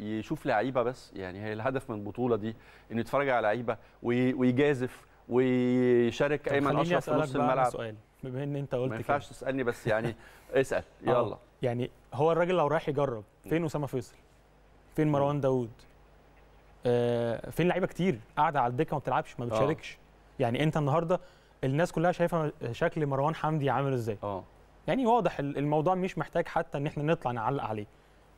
يشوف لعيبه بس يعني هي الهدف من البطوله دي انه يتفرج على لعيبه ويجازف ويشارك ايمن اشرف في نص الملعب سؤال بما ان انت قلت ما ينفعش تسالني بس يعني اسال آه، يلا يعني هو الراجل لو رايح يجرب فين اسامه فيصل فين مروان داوود آه فين لعيبه كتير قاعده على الدكه ما بتلعبش ما بتشاركش يعني انت النهارده الناس كلها شايفه شكل مروان حمدي عامل ازاي اه يعني واضح الموضوع مش محتاج حتى ان احنا نطلع نعلق عليه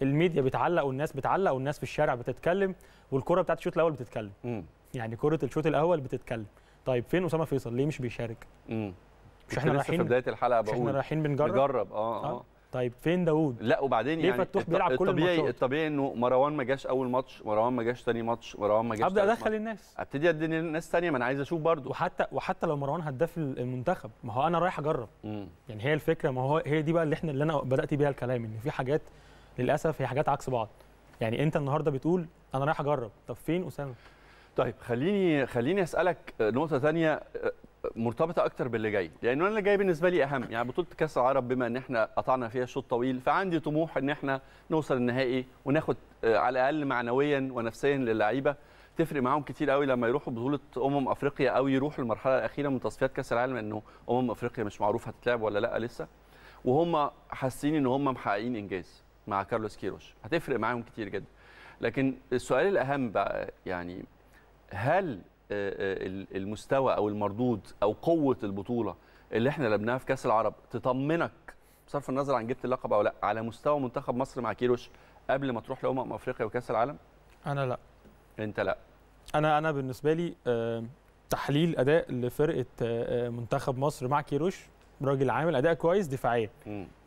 الميديا بتعلق والناس بتعلق والناس في الشارع بتتكلم والكره بتاعت الشوط الاول بتتكلم م. يعني كره الشوط الاول بتتكلم طيب فين اسامه فيصل ليه مش بيشارك مم. مش احنا رايحين في بدايه الحلقه بقول احنا رايحين بنجرب نجرب اه اه, اه. طيب فين داوود؟ لا وبعدين ليه يعني فتوح بيلعب كل الطبيعي الطبيعي انه مروان ما جاش اول ماتش، مروان ما جاش ثاني ماتش، مروان ما جاش ابدا ادخل الناس ابتدي ادي الناس ثانيه ما انا عايز اشوف برضه وحتى وحتى لو مروان هداف المنتخب ما هو انا رايح اجرب مم. يعني هي الفكره ما هو هي دي بقى اللي احنا اللي انا بدات بيها الكلام ان في حاجات للاسف هي حاجات عكس بعض يعني انت النهارده بتقول انا رايح اجرب طب فين اسامه؟ طيب خليني خليني اسالك نقطه ثانيه مرتبطه اكتر باللي جاي لانه اللي جاي بالنسبه لي اهم يعني بطوله كاس العرب بما ان احنا قطعنا فيها شوط طويل فعندي طموح ان احنا نوصل النهائي وناخد آه، على الاقل معنويا ونفسيا للعيبه تفرق معاهم كتير قوي لما يروحوا بطوله امم افريقيا او يروحوا المرحله الاخيره من تصفيات كاس العالم انه امم افريقيا مش معروف هتتلعب ولا لا لسه وهم حاسين ان هم محققين انجاز مع كارلوس كيروش هتفرق معاهم كتير جدا لكن السؤال الاهم بقى يعني هل آه، آه، المستوى او المردود او قوه البطوله اللي احنا لعبناها في كاس العرب تطمنك بصرف النظر عن جبت اللقب او لا على مستوى منتخب مصر مع كيروش قبل ما تروح لامم افريقيا وكاس العالم انا لا انت لا انا انا بالنسبه لي آه، تحليل اداء لفرقه منتخب مصر مع كيروش راجل عامل اداء كويس دفاعيا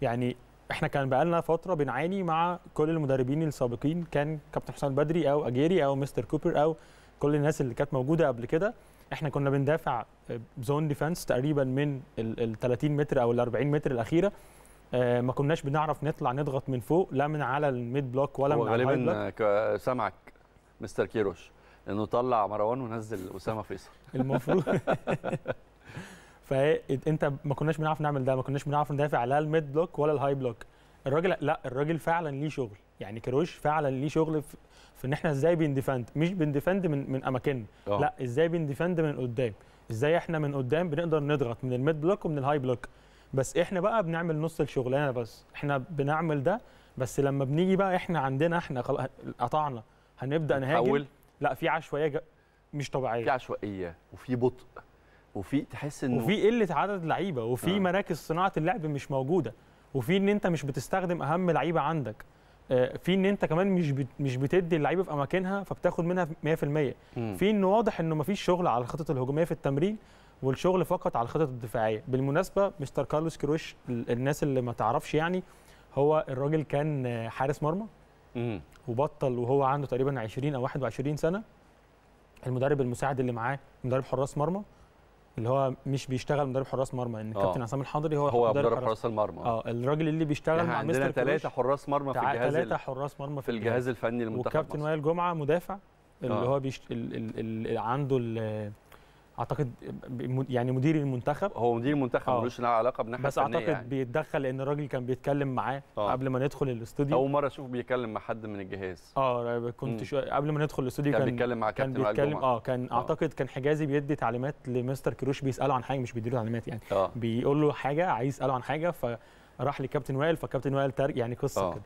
يعني احنا كان بقالنا فتره بنعاني مع كل المدربين السابقين كان كابتن حسام البدري او اجيري او مستر كوبر او كل الناس اللي كانت موجوده قبل كده احنا كنا بندافع زون آه، ديفنس تقريبا من ال 30 متر او ال 40 متر الاخيره آه، ما كناش بنعرف نطلع نضغط من فوق لا من على الميد بلوك ولا من على الهاي غالبا سامعك مستر كيروش انه طلع مروان ونزل اسامه فيصل المفروض فانت ما كناش بنعرف نعمل ده ما كناش بنعرف ندافع لا الميد بلوك ولا الهاي بلوك الراجل لا الراجل فعلا ليه شغل يعني كروش فعلا ليه شغل في, في ان احنا ازاي بنديفند مش بنديفند من من اماكننا آه. لا ازاي بنديفند من قدام ازاي احنا من قدام بنقدر نضغط من الميد بلوك ومن الهاي بلوك بس احنا بقى بنعمل نص الشغلانه بس احنا بنعمل ده بس لما بنيجي بقى احنا عندنا احنا خلاص قطعنا هنبدا نهاجم لا في عشوائيه مش طبيعيه في عشوائيه وفي بطء وفي تحس انه وفي قله عدد لعيبه وفي آه. مراكز صناعه اللعب مش موجوده وفي ان انت مش بتستخدم اهم لعيبه عندك آه، في ان انت كمان مش مش بتدي اللعيبه في اماكنها فبتاخد منها 100% في ان واضح انه مفيش شغل على الخطط الهجوميه في التمرين والشغل فقط على الخطط الدفاعيه بالمناسبه مستر كارلوس كروش الناس اللي ما تعرفش يعني هو الراجل كان حارس مرمى وبطل وهو عنده تقريبا 20 او 21 سنه المدرب المساعد اللي معاه مدرب حراس مرمى اللي هو مش بيشتغل مدرب حراس مرمى ان كابتن آه. عصام الحضري هو هو مدرب حراس المرمى اه الراجل اللي بيشتغل يعني مع عندنا ثلاثه حراس مرمى في الجهاز ثلاثه حراس مرمى في الجهاز الفني للمنتخب وكابتن وائل جمعه مدافع اللي آه. هو بيشت... ال... ال... ال... عنده ال... اعتقد يعني مدير المنتخب هو مدير المنتخب آه. ملوش علاقه بناحيه بس اعتقد يعني. بيتدخل لان الراجل كان بيتكلم معاه أوه. قبل ما ندخل الاستوديو اول مره اشوفه بيتكلم مع حد من الجهاز اه كنت شو... قبل ما ندخل الاستوديو كان, كان بيتكلم مع كابتن كان بيتكلم اه كان أوه. اعتقد كان حجازي بيدي تعليمات لمستر كروش بيساله عن حاجه مش بيديله تعليمات يعني أوه. بيقول له حاجه عايز يساله عن حاجه فراح لكابتن وائل فكابتن وائل ترك يعني قصه آه. كده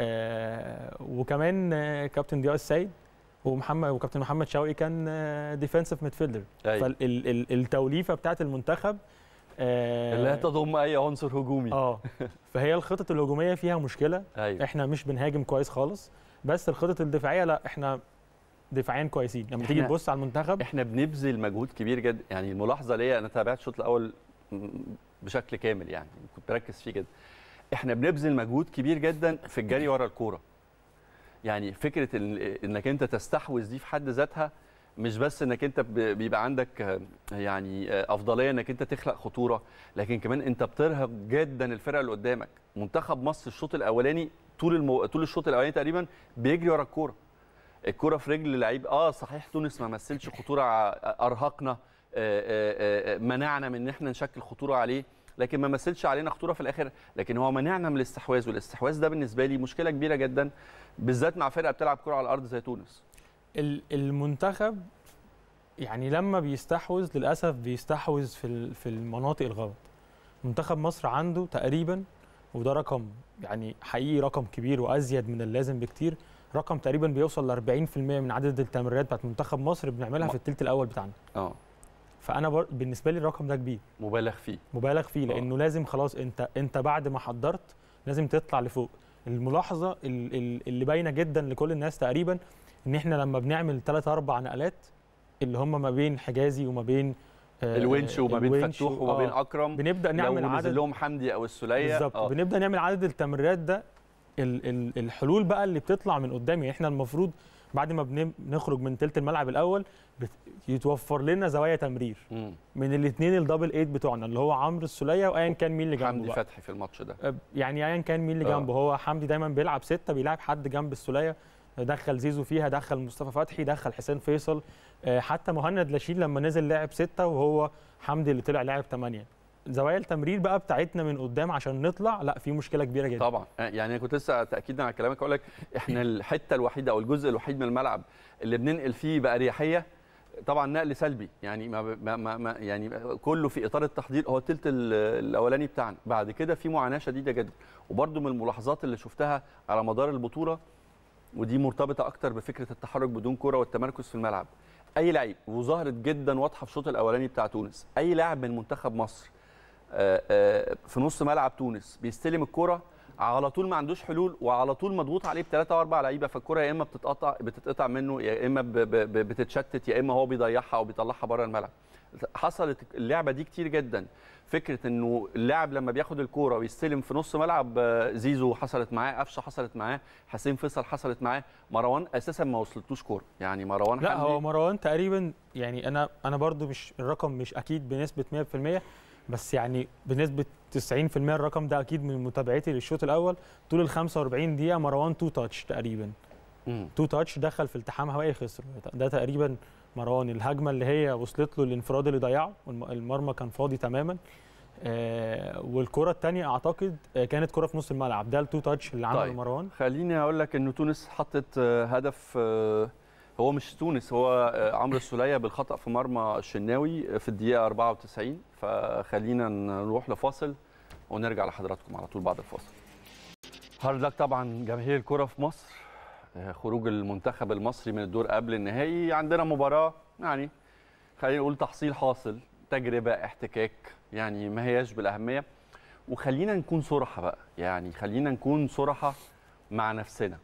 آه وكمان كابتن ضياء السيد ومحمد وكابتن محمد شوقي كان ديفensive آه، midfielder فالتوليفه بتاعه المنتخب آه، لا تضم اي عنصر هجومي اه فهي الخطط الهجوميه فيها مشكله أيوة. احنا مش بنهاجم كويس خالص بس الخطط الدفاعيه لا احنا دفاعيا كويسين لما تيجي تبص على المنتخب احنا بنبذل مجهود كبير جدا يعني الملاحظه ليا انا تابعت الشوط الاول بشكل كامل يعني كنت بركز فيه جدا احنا بنبذل مجهود كبير جدا في الجري ورا الكوره يعني فكره انك انت تستحوذ دي في حد ذاتها مش بس انك انت بيبقى عندك يعني افضليه انك انت تخلق خطوره لكن كمان انت بترهق جدا الفرقه اللي قدامك منتخب مصر الشوط الاولاني طول المو... طول الشوط الاولاني تقريبا بيجري ورا الكوره الكوره في رجل اللعيب اه صحيح تونس ما مثلش خطوره آه، آه، ارهقنا آه، منعنا من ان احنا نشكل خطوره عليه لكن ما مثلش علينا خطوره في الاخر لكن هو منعنا من الاستحواذ والاستحواذ ده بالنسبه لي مشكله كبيره جدا بالذات مع فرقه بتلعب كره على الارض زي تونس المنتخب يعني لما بيستحوذ للاسف بيستحوذ في في المناطق الغلط منتخب مصر عنده تقريبا وده رقم يعني حقيقي رقم كبير وازيد من اللازم بكتير رقم تقريبا بيوصل ل 40% من عدد التمريرات بتاعت منتخب مصر بنعملها في الثلث الاول بتاعنا اه فانا بر... بالنسبه لي الرقم ده كبير مبالغ فيه مبالغ فيه آه. لانه أوه. لازم خلاص انت انت بعد ما حضرت لازم تطلع لفوق الملاحظه اللي باينه جدا لكل الناس تقريبا ان احنا لما بنعمل ثلاث اربع نقلات اللي هم ما بين حجازي وما بين آه، الونش وما بين فتوح وما بين آه. اكرم بنبدا نعمل لو عدد لهم حمدي او السليه بالظبط بنبدا نعمل عدد التمريرات ده الحلول بقى اللي بتطلع من قدامي احنا المفروض بعد ما بنخرج من ثلث الملعب الاول يتوفر لنا زوايا تمرير مم. من الاثنين الدبل ايت بتوعنا اللي هو عمرو السوليه وايا كان مين اللي جنبه حمدي فتحي في الماتش ده يعني ايا كان مين اللي آه. جنبه هو حمدي دايما بيلعب سته بيلعب حد جنب السوليه دخل زيزو فيها دخل مصطفى فتحي دخل حسين فيصل آه، حتى مهند لاشين لما نزل لعب سته وهو حمدي اللي طلع لاعب ثمانيه زوايا التمرير بقى بتاعتنا من قدام عشان نطلع لا في مشكله كبيره جدا طبعا آه، يعني انا كنت لسه تاكيدا على كلامك اقول لك احنا الحته الوحيده او الجزء الوحيد من الملعب اللي بننقل فيه باريحيه طبعا نقل سلبي يعني ما, ما, ما يعني كله في اطار التحضير هو الثلث الاولاني بتاعنا بعد كده في معاناه شديده جدا وبرده من الملاحظات اللي شفتها على مدار البطوله ودي مرتبطه اكتر بفكره التحرك بدون كره والتمركز في الملعب اي لعيب وظهرت جدا واضحه في الشوط الاولاني بتاع تونس اي لاعب من منتخب مصر آه، آه، في نص ملعب تونس بيستلم الكره على طول ما عندوش حلول وعلى طول مضغوط عليه بثلاثه واربع لعيبه فالكره يا اما بتتقطع بتتقطع منه يا اما بتتشتت يا اما هو بيضيعها او بيطلعها بره الملعب حصلت اللعبه دي كتير جدا فكره انه اللاعب لما بياخد الكوره ويستلم في نص ملعب آه، زيزو حصلت معاه قفشه حصلت معاه حسين فيصل حصلت معاه مروان اساسا ما وصلتوش كوره يعني مروان لا هو مروان تقريبا يعني انا انا برضو مش الرقم مش اكيد بنسبه 100% بس يعني بنسبه 90% الرقم ده اكيد من متابعتي للشوط الاول طول ال 45 دقيقه مروان تو تاتش تقريبا تو تاتش دخل في التحام هوائي خسر ده تقريبا مروان الهجمه اللي هي وصلت له الانفراد اللي ضيعه المرمى كان فاضي تماما آه والكره الثانيه اعتقد آه كانت كره في نص الملعب ده التو تاتش اللي عمله طيب. مروان خليني اقول لك ان تونس حطت آه هدف آه هو مش تونس هو آه، عمرو السوليه بالخطا في مرمى الشناوي في الدقيقه 94 فخلينا نروح لفاصل ونرجع لحضراتكم على طول بعد الفاصل هارد لك طبعا جماهير الكره في مصر آه، خروج المنتخب المصري من الدور قبل النهائي عندنا مباراه يعني خلينا نقول تحصيل حاصل تجربه احتكاك يعني ما هياش بالاهميه وخلينا نكون صراحه بقى يعني خلينا نكون صراحه مع نفسنا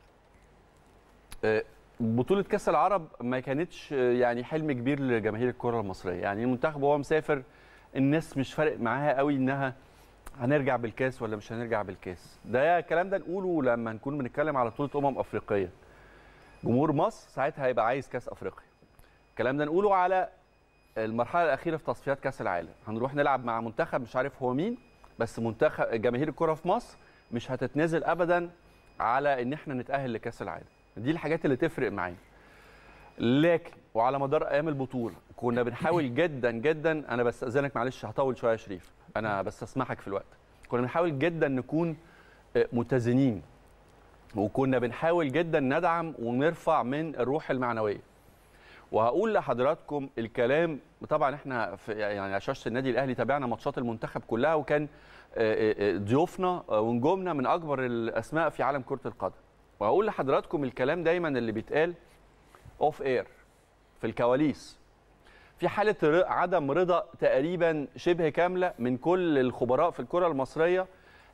آه، بطوله كاس العرب ما كانتش يعني حلم كبير لجماهير الكره المصريه يعني المنتخب وهو مسافر الناس مش فارق معاها قوي انها هنرجع بالكاس ولا مش هنرجع بالكاس ده الكلام ده نقوله لما نكون بنتكلم على بطوله امم افريقيه جمهور مصر ساعتها هيبقى عايز كاس افريقيا الكلام ده نقوله على المرحله الاخيره في تصفيات كاس العالم هنروح نلعب مع منتخب مش عارف هو مين بس منتخب جماهير الكره في مصر مش هتتنازل ابدا على ان احنا نتاهل لكاس العالم دي الحاجات اللي تفرق معايا لكن وعلى مدار ايام البطوله كنا بنحاول جدا جدا انا بستاذنك معلش هطول شويه يا شريف انا بستسمحك في الوقت كنا بنحاول جدا نكون آه، متزنين وكنا بنحاول جدا ندعم ونرفع من الروح المعنويه وهقول لحضراتكم الكلام طبعا احنا في يعني شاشه النادي الاهلي تابعنا ماتشات المنتخب كلها وكان آه، آه، ضيوفنا ونجومنا من اكبر الاسماء في عالم كره القدم وهقول لحضراتكم الكلام دايما اللي بيتقال اوف اير في الكواليس في حاله عدم رضا تقريبا شبه كامله من كل الخبراء في الكره المصريه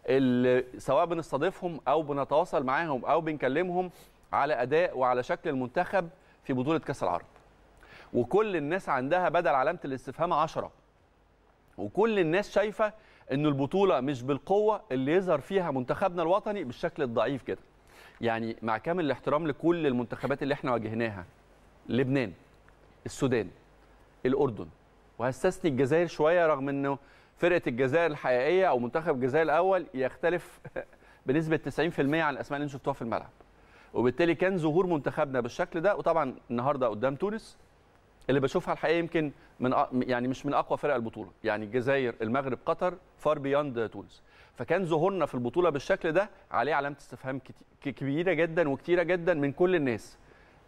اللي سواء بنستضيفهم او بنتواصل معاهم او بنكلمهم على اداء وعلى شكل المنتخب في بطوله كاس العرب وكل الناس عندها بدل علامه الاستفهام 10 وكل الناس شايفه ان البطوله مش بالقوه اللي يظهر فيها منتخبنا الوطني بالشكل الضعيف كده يعني مع كامل الاحترام لكل المنتخبات اللي احنا واجهناها لبنان السودان الاردن وهستثني الجزائر شويه رغم انه فرقه الجزائر الحقيقيه او منتخب الجزائر الاول يختلف بنسبه 90% عن الاسماء اللي انتم شفتوها في الملعب وبالتالي كان ظهور منتخبنا بالشكل ده وطبعا النهارده قدام تونس اللي بشوفها الحقيقه يمكن من يعني مش من اقوى فرق البطوله يعني الجزائر المغرب قطر فار بياند تونس فكان ظهورنا في البطوله بالشكل ده عليه علامه استفهام كبيره جدا وكتيره جدا من كل الناس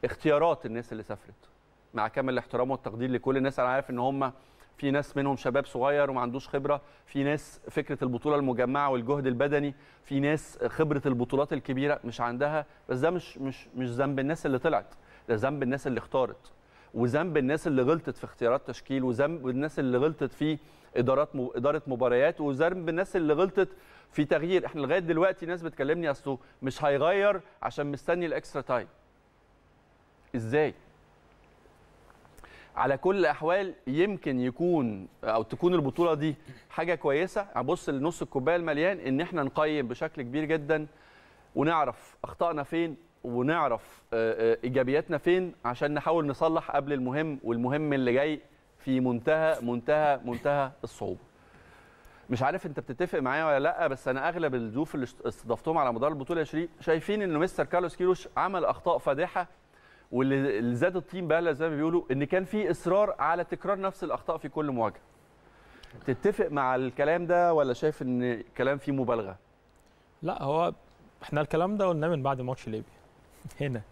اختيارات الناس اللي سافرت مع كامل الاحترام والتقدير لكل الناس انا عارف ان هم في ناس منهم شباب صغير وما عندوش خبره في ناس فكره البطوله المجمعه والجهد البدني في ناس خبره البطولات الكبيره مش عندها بس ده مش مش مش ذنب الناس اللي طلعت ده ذنب الناس اللي اختارت وذنب الناس اللي غلطت في اختيارات تشكيل وذنب الناس اللي غلطت في ادارات اداره مباريات وذنب الناس اللي غلطت في تغيير احنا لغايه دلوقتي ناس بتكلمني اصله مش هيغير عشان مستني الاكسترا تايم ازاي على كل الاحوال يمكن يكون او تكون البطوله دي حاجه كويسه ابص لنص الكوبايه المليان ان احنا نقيم بشكل كبير جدا ونعرف اخطائنا فين ونعرف آه، آه، ايجابياتنا فين عشان نحاول نصلح قبل المهم والمهم اللي جاي في منتهى منتهى منتهى الصعوبه مش عارف انت بتتفق معايا ولا لا بس انا اغلب الضيوف اللي استضفتهم على مدار البطوله يا شريف شايفين ان مستر كارلوس كيروش عمل اخطاء فادحه واللي زاد الطين بقى زي ما بيقولوا ان كان في اصرار على تكرار نفس الاخطاء في كل مواجهه تتفق مع الكلام ده ولا شايف ان الكلام فيه مبالغه لا هو احنا الكلام ده قلناه من بعد ماتش ليبيا هنا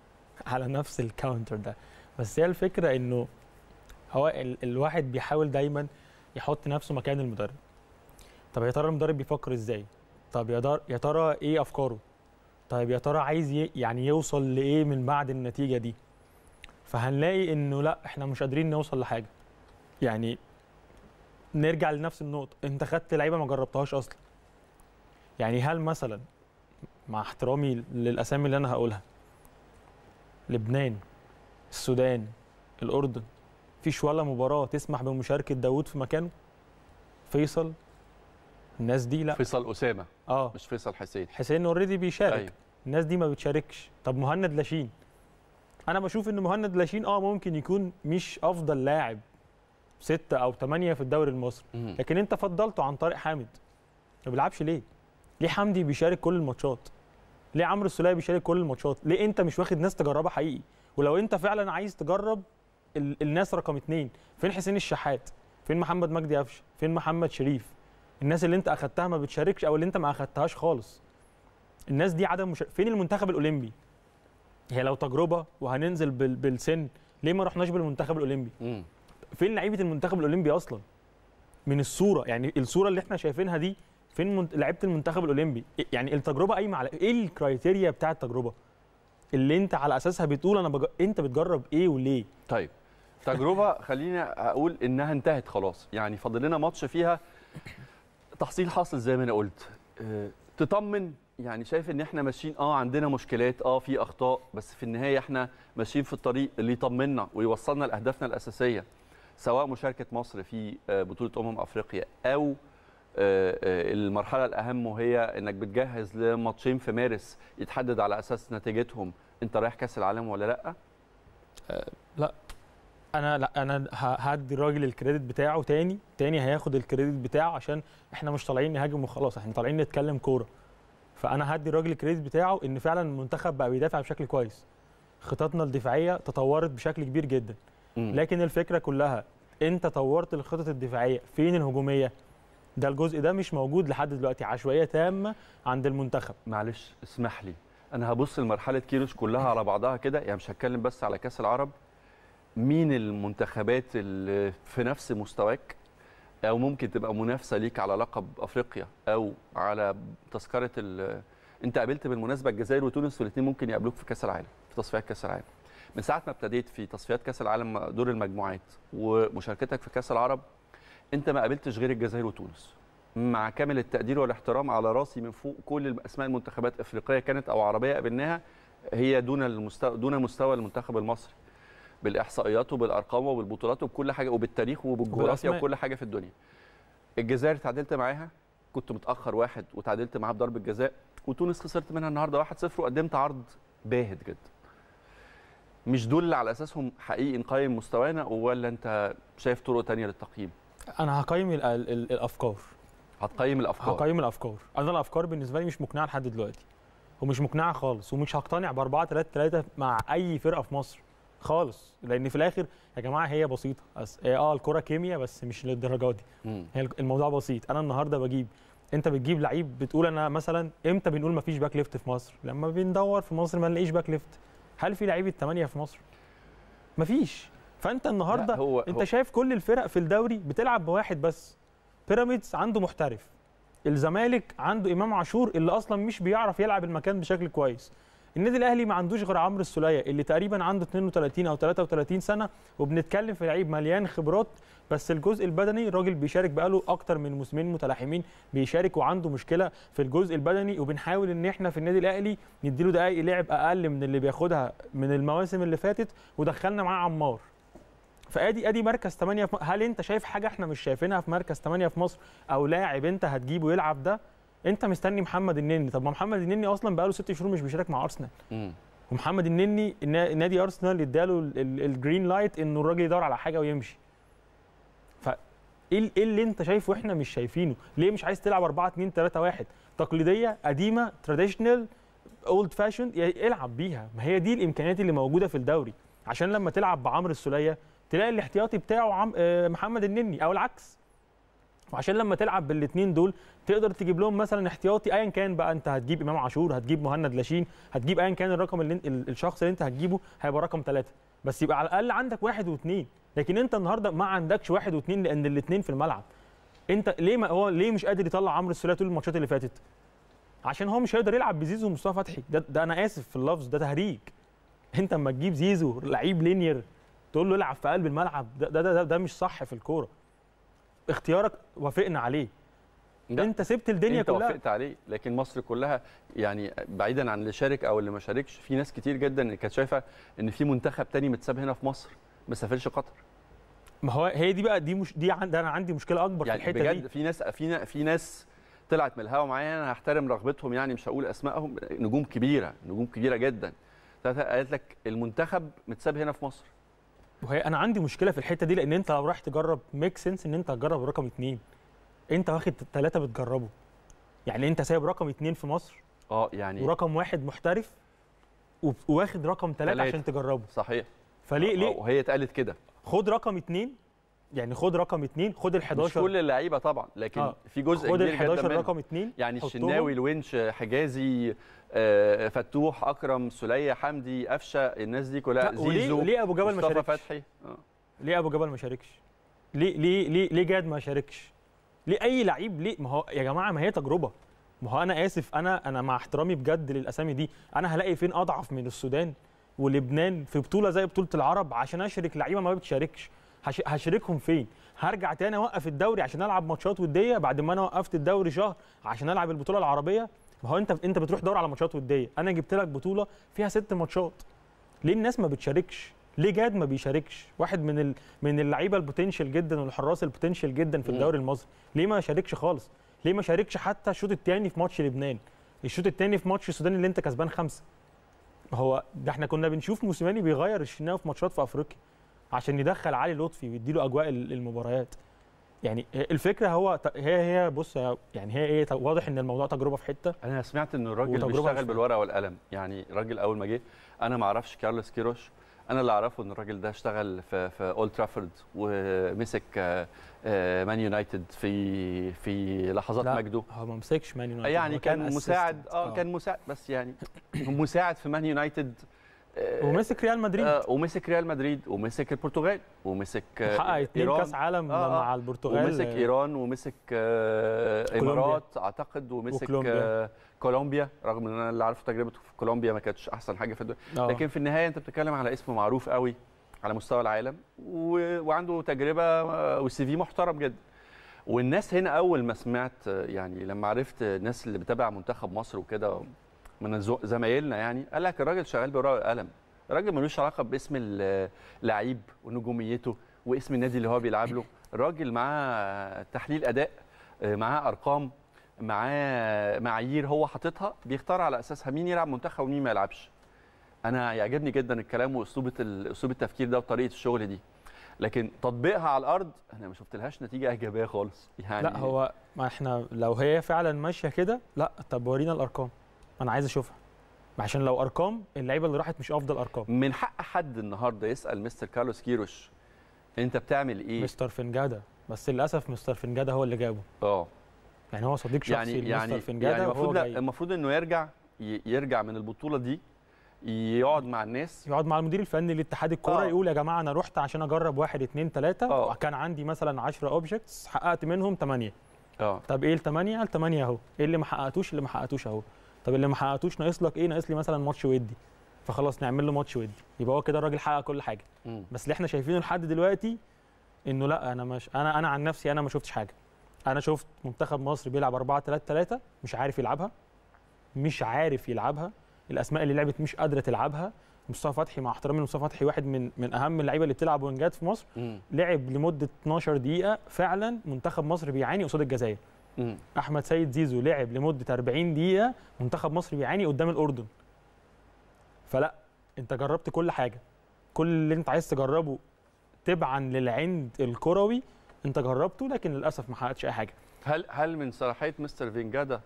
على نفس الكاونتر ده بس هي الفكره انه هو ال الواحد بيحاول دايما يحط نفسه مكان المدرب طب يا ترى المدرب بيفكر ازاي طب يا ترى ايه افكاره طيب يا ترى عايز يعني يوصل لايه من بعد النتيجه دي فهنلاقي انه لا احنا مش قادرين نوصل لحاجه يعني نرجع لنفس النقطه انت خدت لعيبه ما جربتهاش اصلا يعني هل مثلا مع احترامي للاسامي اللي انا هقولها لبنان السودان الاردن فيش ولا مباراه تسمح بمشاركه داوود في مكانه فيصل الناس دي لا فيصل اسامه اه مش فيصل حسين حسين اوريدي بيشارك أيوه. الناس دي ما بتشاركش طب مهند لاشين انا بشوف ان مهند لاشين اه ممكن يكون مش افضل لاعب ستة او ثمانية في الدوري المصري لكن انت فضلته عن طارق حامد ما بيلعبش ليه ليه حمدي بيشارك كل الماتشات ليه عمرو السوليه بيشارك كل الماتشات ليه انت مش واخد ناس تجربها حقيقي ولو انت فعلا عايز تجرب ال... الناس رقم اثنين، فين حسين الشحات فين محمد مجدي قفشه فين محمد شريف الناس اللي انت اخدتها ما بتشاركش او اللي انت ما اخدتهاش خالص الناس دي عدم مشاركة، فين المنتخب الاولمبي هي لو تجربه وهننزل بال... بالسن ليه ما رحناش بالمنتخب الاولمبي فين لعيبه المنتخب الاولمبي اصلا من الصوره يعني الصوره اللي احنا شايفينها دي فين منت... لعيبه المنتخب الاولمبي يعني التجربه قايمه على ايه الكرايتيريا بتاع التجربه اللي انت على اساسها بتقول انا بج... انت بتجرب ايه وليه طيب تجربه خليني اقول انها انتهت خلاص يعني فاضل لنا ماتش فيها تحصيل حاصل زي ما انا قلت أه... تطمن يعني شايف ان احنا ماشيين اه عندنا مشكلات اه في اخطاء بس في النهايه احنا ماشيين في الطريق اللي يطمنا ويوصلنا لاهدافنا الاساسيه سواء مشاركه مصر في آه، بطوله امم افريقيا او آه، آه، المرحله الاهم وهي انك بتجهز لماتشين في مارس يتحدد على اساس نتيجتهم انت رايح كاس العالم ولا لا آه، لا انا لا انا هدي الراجل الكريدت بتاعه تاني تاني هياخد الكريدت بتاعه عشان احنا مش طالعين نهاجم وخلاص احنا طالعين نتكلم كوره فانا هدي الراجل الكريدت بتاعه ان فعلا المنتخب بقى بيدافع بشكل كويس خططنا الدفاعيه تطورت بشكل كبير جدا لكن الفكره كلها انت طورت الخطط الدفاعيه فين الهجوميه ده الجزء ده مش موجود لحد دلوقتي عشوائيه تامه عند المنتخب معلش اسمح لي انا هبص لمرحله كيروش كلها على بعضها كده يعني مش هتكلم بس على كاس العرب مين المنتخبات اللي في نفس مستواك او ممكن تبقى منافسه ليك على لقب افريقيا او على تذكره ال... انت قابلت بالمناسبه الجزائر وتونس والاثنين ممكن يقابلوك في كاس العالم في تصفيات كاس العالم من ساعه ما ابتديت في تصفيات كاس العالم دور المجموعات ومشاركتك في كاس العرب انت ما قابلتش غير الجزائر وتونس مع كامل التقدير والاحترام على راسي من فوق كل اسماء المنتخبات افريقيه كانت او عربيه قابلناها هي دون المستوى دون مستوى المنتخب المصري بالاحصائيات وبالارقام وبالبطولات وبكل حاجه وبالتاريخ وبالجغرافيا وكل حاجه في الدنيا الجزائر تعادلت معاها كنت متاخر واحد وتعادلت معاها بضربه جزاء وتونس خسرت منها النهارده 1-0 وقدمت عرض باهت جدا مش دول اللي على اساسهم حقيقي نقيم مستوانا ولا انت شايف طرق تانية للتقييم انا هقيم الافكار هتقيم الافكار هقيم الافكار انا الافكار بالنسبه لي مش مقنعه لحد دلوقتي ومش مقنعه خالص ومش هقتنع ب 4 3 3 مع اي فرقه في مصر خالص لان في الاخر يا جماعه هي بسيطه أس... اه الكره كيمياء بس مش للدرجه دي هي الموضوع بسيط انا النهارده بجيب انت بتجيب لعيب بتقول انا مثلا امتى بنقول ما فيش باك ليفت في مصر لما بندور في مصر ما نلاقيش باك ليفت هل في لعيبه الثمانيه في مصر مفيش فانت النهارده هو انت هو شايف كل الفرق في الدوري بتلعب بواحد بس بيراميدز عنده محترف الزمالك عنده امام عاشور اللي اصلا مش بيعرف يلعب المكان بشكل كويس النادي الاهلي ما عندوش غير عمرو السوليه اللي تقريبا عنده 32 او 33 سنه وبنتكلم في لعيب مليان خبرات بس الجزء البدني الراجل بيشارك بقاله اكتر من موسمين متلاحمين بيشارك وعنده مشكله في الجزء البدني وبنحاول ان احنا في النادي الاهلي نديله دقائق لعب اقل من اللي بياخدها من المواسم اللي فاتت ودخلنا معاه عمار فادي ادي مركز 8 في هل انت شايف حاجه احنا مش شايفينها في مركز 8 في مصر او لاعب انت هتجيبه يلعب ده انت مستني محمد النني طب ما محمد النني اصلا بقاله ست شهور مش بيشارك مع ارسنال ومحمد النني نادي ارسنال اداله الجرين لايت انه الراجل يدور على حاجه ويمشي ف ايه, إيه اللي انت شايفه واحنا مش شايفينه ليه مش عايز تلعب 4 2 3 1 تقليديه قديمه تراديشنال اولد فاشن العب بيها ما هي دي الامكانيات اللي موجوده في الدوري عشان لما تلعب بعمر السوليه تلاقي الاحتياطي بتاعه عم آه، محمد النني او العكس وعشان لما تلعب بالاثنين دول تقدر تجيب لهم مثلا احتياطي ايا كان بقى انت هتجيب امام عاشور هتجيب مهند لاشين هتجيب ايا كان الرقم اللي الشخص اللي انت هتجيبه هيبقى رقم ثلاثه بس يبقى على الاقل عندك واحد واثنين لكن انت النهارده ما عندكش واحد واثنين لان الاثنين في الملعب انت ليه ما هو ليه مش قادر يطلع عمرو السوليه طول الماتشات اللي فاتت عشان هو مش هيقدر يلعب بزيزو ومصطفى فتحي ده, ده انا اسف في اللفظ ده تهريج انت اما تجيب زيزو لعيب لينير تقول له العب في قلب الملعب ده ده ده, ده مش صح في الكوره اختيارك وافقنا عليه ده. انت سبت الدنيا انت كلها انت وافقت عليه لكن مصر كلها يعني بعيدا عن اللي شارك او اللي ما شاركش في ناس كتير جدا كانت شايفه ان في منتخب تاني متساب هنا في مصر ما سافرش قطر ما هو هي دي بقى دي مش دي عند انا عندي مشكله اكبر يعني في الحته بجد دي بجد في ناس في في ناس طلعت من الهوا معايا انا هحترم رغبتهم يعني مش هقول اسمائهم نجوم كبيره نجوم كبيره جدا قالت لك المنتخب متساب هنا في مصر وهي انا عندي مشكله في الحته دي لان انت لو رايح تجرب ميك سنس ان انت هتجرب رقم اثنين انت واخد ثلاثه بتجربه يعني انت سايب رقم اثنين في مصر اه يعني ورقم واحد محترف وواخد رقم ثلاثه عشان تجربه صحيح فليه آه، آه، ليه وهي اتقالت كده خد رقم اثنين يعني خد رقم اثنين خد ال 11 مش كل اللعيبه طبعا لكن آه. في جزء كبير خد ال 11 رقم اثنين يعني الشناوي الونش حجازي آه، فتوح اكرم سلية حمدي قفشه الناس دي كلها زيزو ليه ابو جبل ما شاركش فتحي آه. ليه ابو جبل ما شاركش ليه ليه ليه ليه جاد ما شاركش ليه اي لعيب ليه ما هو يا جماعه ما هي تجربه ما هو انا اسف انا انا مع احترامي بجد للاسامي دي انا هلاقي فين اضعف من السودان ولبنان في بطوله زي بطوله العرب عشان اشرك لعيبه ما بتشاركش هشاركهم فين هرجع تاني اوقف الدوري عشان العب ماتشات وديه بعد ما انا وقفت الدوري شهر عشان العب البطوله العربيه ما هو انت انت بتروح دور على ماتشات وديه انا جبت لك بطوله فيها ست ماتشات ليه الناس ما بتشاركش ليه جاد ما بيشاركش واحد من ال... من اللعيبه البوتنشال جدا والحراس البوتنشال جدا في الدوري المصري ليه ما شاركش خالص ليه ما شاركش حتى الشوط الثاني في ماتش لبنان الشوط الثاني في ماتش السودان اللي انت كسبان خمسه هو ده احنا كنا بنشوف موسيماني بيغير الشناوي في ماتشات في افريقيا عشان يدخل علي لطفي ويديله اجواء المباريات يعني الفكره هو هي هي بص يعني هي ايه واضح ان الموضوع تجربه في حته انا سمعت ان الراجل بيشتغل بالورقه والقلم يعني الراجل اول ما جه انا ما اعرفش كارلوس كيروش انا اللي اعرفه ان الراجل ده اشتغل في في اولد ترافورد ومسك مان آه، يونايتد آه، في في لحظات لا مجده هو ما مسكش مان يونايتد يعني كان, كان مساعد آه،, اه كان مساعد بس يعني مساعد في مان يونايتد آه، ومسك ريال مدريد آه ومسك ريال مدريد ومسك البرتغال ومسك آه، حقق اثنين كاس عالم آه،, آه مع البرتغال ومسك ايران ومسك آه امارات اعتقد ومسك وكولومبيا. آه كولومبيا رغم ان انا اللي عارفه تجربته في كولومبيا ما كانتش احسن حاجه في الدنيا لكن في النهايه انت بتتكلم على اسم معروف قوي على مستوى العالم و... وعنده تجربه وسي في محترم جدا والناس هنا اول ما سمعت يعني لما عرفت الناس اللي بتابع منتخب مصر وكده من زمايلنا يعني قال لك الراجل شغال بورقه والقلم الراجل ملوش علاقه باسم اللعيب ونجوميته واسم النادي اللي هو بيلعب له الراجل معاه تحليل اداء معاه ارقام معاه معايير هو حاططها بيختار على اساسها مين يلعب منتخب ومين ما يلعبش انا يعجبني جدا الكلام واسلوب اسلوب التفكير ده وطريقه الشغل دي لكن تطبيقها على الارض انا ما شفتلهاش نتيجه ايجابيه خالص يعني لا هو ما احنا لو هي فعلا ماشيه كده لا طب ورينا الارقام ما انا عايز اشوفها عشان لو ارقام اللعيبه اللي راحت مش افضل ارقام من حق حد النهارده يسال مستر كارلوس كيروش انت بتعمل ايه مستر فنجادا بس للاسف مستر فنجادا هو اللي جابه اه يعني هو صديق شخصي يعني لمستر يعني فنجادا يعني المفروض المفروض انه يرجع يرجع من البطوله دي يقعد مع الناس يقعد مع المدير الفني لاتحاد الكوره آه. يقول يا جماعه انا رحت عشان اجرب واحد اتنين تلاته آه. وكان عندي مثلا 10 اوبجكتس حققت منهم ثمانيه اه طب ايه الثمانيه؟ الثمانيه اهو ايه اللي ما حققتوش اللي ما حققتوش اهو طب اللي ما حققتوش ناقص لك ايه ناقص لي مثلا ماتش ودي فخلاص نعمل له ماتش ودي يبقى هو كده الراجل حقق كل حاجه مم. بس اللي احنا شايفينه لحد دلوقتي انه لا انا مش انا انا عن نفسي انا ما شفتش حاجه انا شفت منتخب مصر بيلعب 4 3 3 مش عارف يلعبها مش عارف يلعبها الاسماء اللي لعبت مش قادره تلعبها مصطفى فتحي مع احترامي لمصطفى فتحي واحد من من اهم اللعيبه اللي بتلعب وينجات في مصر مم. لعب لمده 12 دقيقه فعلا منتخب مصر بيعاني قصاد الجزائر مم. احمد سيد زيزو لعب لمده 40 دقيقه منتخب مصر بيعاني قدام الاردن فلا انت جربت كل حاجه كل اللي انت عايز تجربه تبعا للعند الكروي انت جربته لكن للاسف ما حققتش اي حاجه هل هل من صلاحيه مستر فينجادا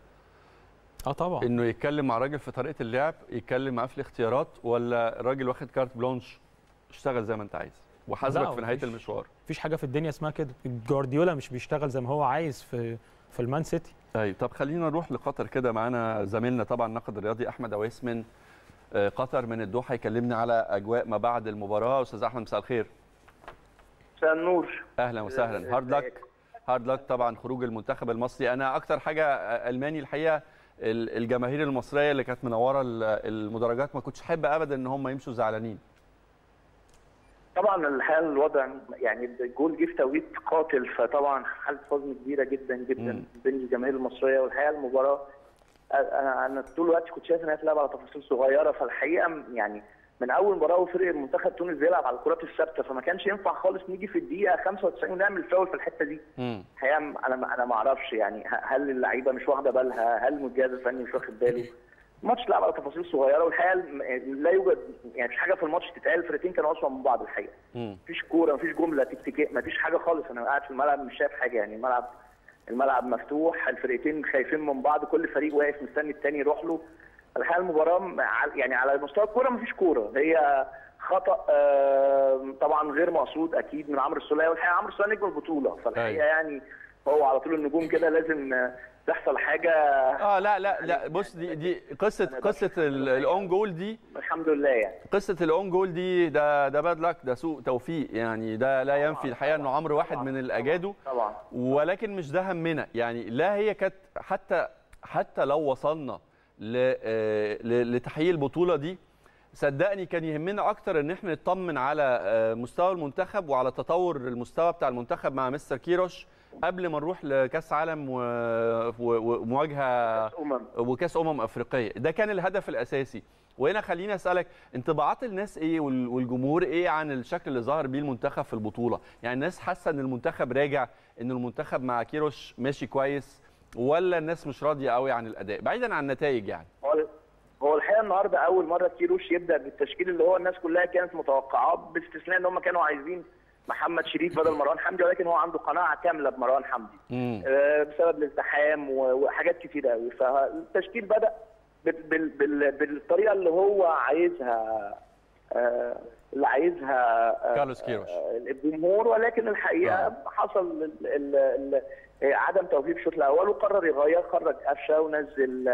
اه طبعا انه يتكلم مع راجل في طريقه اللعب يتكلم معاه في الاختيارات ولا الراجل واخد كارت بلونش اشتغل زي ما انت عايز وحاسبك في نهايه المشوار مفيش حاجه في الدنيا اسمها كده جوارديولا مش بيشتغل زي ما هو عايز في في المان سيتي طيب طب خلينا نروح لقطر كده معانا زميلنا طبعا الناقد الرياضي احمد اويس من آه، قطر من الدوحه يكلمنا على اجواء ما بعد المباراه استاذ احمد مساء الخير مساء النور اهلا وسهلا هارد لك هارد لك طبعا خروج المنتخب المصري انا اكتر حاجه آه، الماني الحقيقه الجماهير المصريه اللي كانت منوره المدرجات ما كنتش احب ابدا ان هم يمشوا زعلانين طبعا الحقيقه الوضع يعني الجول جه في توقيت قاتل فطبعا حاله حزن كبيره جدا جدا مم. بين الجماهير المصريه والحقيقه المباراه انا انا طول الوقت كنت شايف انها تلعب على تفاصيل صغيره فالحقيقه يعني من اول مباراه وفرق منتخب تونس بيلعب على الكرات الثابته فما كانش ينفع خالص نيجي في الدقيقه 95 ونعمل فاول في الحته دي الحقيقه انا انا ما اعرفش يعني هل اللعيبه مش واخده بالها هل المجهاز الفني مش واخد باله ماتش اتلعب على تفاصيل صغيره والحقيقه لا يوجد يعني مفيش حاجه في الماتش تتقال الفرقتين كانوا اسوء من بعض الحقيقه مفيش كوره مفيش جمله تكتيكيه مفيش حاجه خالص انا قاعد في الملعب مش شايف حاجه يعني الملعب الملعب مفتوح الفرقتين خايفين من بعض كل فريق واقف مستني الثاني يروح له الحقيقه المباراه يعني على مستوى الكوره مفيش كوره هي خطا طبعا غير مقصود اكيد من عمرو السوليه والحقيقه عمرو السوليه نجم البطوله فالحقيقه أيوة. يعني هو على طول النجوم كده لازم تحصل حاجه اه لا لا يعني لا بص دي دي يعني قصه قصه الاون جول دي الحمد لله يعني قصه الاون جول دي ده ده باد لك ده سوء توفيق يعني ده لا ينفي الحقيقه انه عمرو واحد من الاجاده طبعا ولكن مش ده همنا يعني لا هي كانت حتى حتى لو وصلنا آه، لتحقيق البطوله دي صدقني كان يهمنا اكتر ان احنا نطمن على آه، مستوى المنتخب وعلى تطور المستوى بتاع المنتخب مع مستر كيروش قبل ما نروح لكاس عالم ومواجهه أمم. وكاس امم افريقيه ده كان الهدف الاساسي وهنا خليني اسالك انطباعات الناس ايه والجمهور ايه عن الشكل اللي ظهر بيه المنتخب في البطوله يعني الناس حاسه ان المنتخب راجع ان المنتخب مع كيروش ماشي كويس ولا الناس مش راضيه قوي عن الاداء بعيدا عن النتائج يعني هو الحقيقه النهارده اول مره كيروش يبدا بالتشكيل اللي هو الناس كلها كانت متوقعاه باستثناء ان هم كانوا عايزين محمد شريف بدل مروان حمدي ولكن هو عنده قناعه كامله بمروان حمدي آه بسبب الازدحام وحاجات كتير قوي فالتشكيل بدا بال بال بالطريقه اللي هو عايزها آه اللي عايزها آه، كارلوس كيروش آه، الجمهور ولكن الحقيقه آه. حصل عدم توفيق الشوط الاول وقرر يغير خرج قفشه ونزل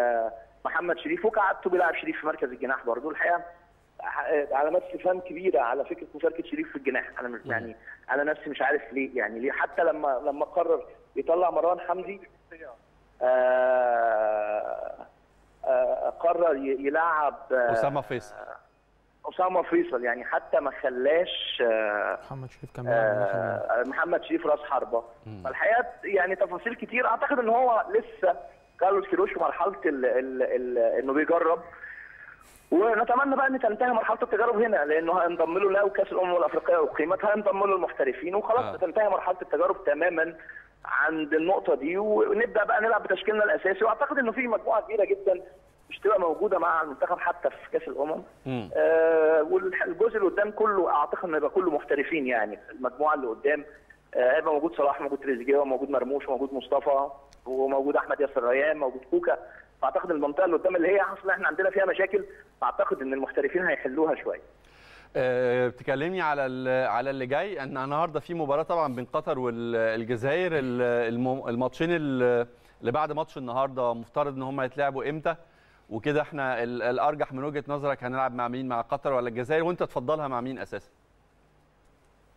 محمد شريف وقعدته بيلعب شريف في مركز الجناح برضه الحقيقه علامات استفهام كبيره على فكره مشاركه شريف في الجناح انا مش يعني انا نفسي مش عارف ليه يعني ليه حتى لما لما قرر يطلع مروان حمدي آه، آه، قرر يلعب آه، اسامه فيصل اسامه فيصل يعني حتى ما خلاش محمد شريف كان محمد شريف راس حربه فالحقيقه يعني تفاصيل كتير اعتقد ان هو لسه كارلوس كيروش في مرحله انه بيجرب ونتمنى بقى ان تنتهي مرحله التجارب هنا لانه هينضم له لا كاس الامم الافريقيه وقيمتها هينضم له المحترفين وخلاص آه. تنتهي مرحله التجارب تماما عند النقطه دي ونبدا بقى نلعب بتشكيلنا الاساسي واعتقد انه في مجموعه كبيره جدا مش تبقى موجوده مع المنتخب حتى في كاس الامم آه والجزء اللي قدام كله اعتقد انه يبقى كله محترفين يعني المجموعه اللي قدام آه، هيبقى آه موجود صلاح موجود تريزيجيه وموجود مرموش وموجود مصطفى وموجود احمد ياسر ريان موجود كوكا فاعتقد المنطقه اللي قدام اللي هي اصلا احنا عندنا فيها مشاكل اعتقد ان المحترفين هيحلوها شويه آه، بتكلمني على على اللي جاي ان النهارده في مباراه طبعا بين قطر والجزائر الماتشين اللي بعد ماتش النهارده مفترض ان هم يتلعبوا امتى وكده احنا الارجح من وجهه نظرك هنلعب مع مين مع قطر ولا الجزائر وانت تفضلها مع مين اساسا؟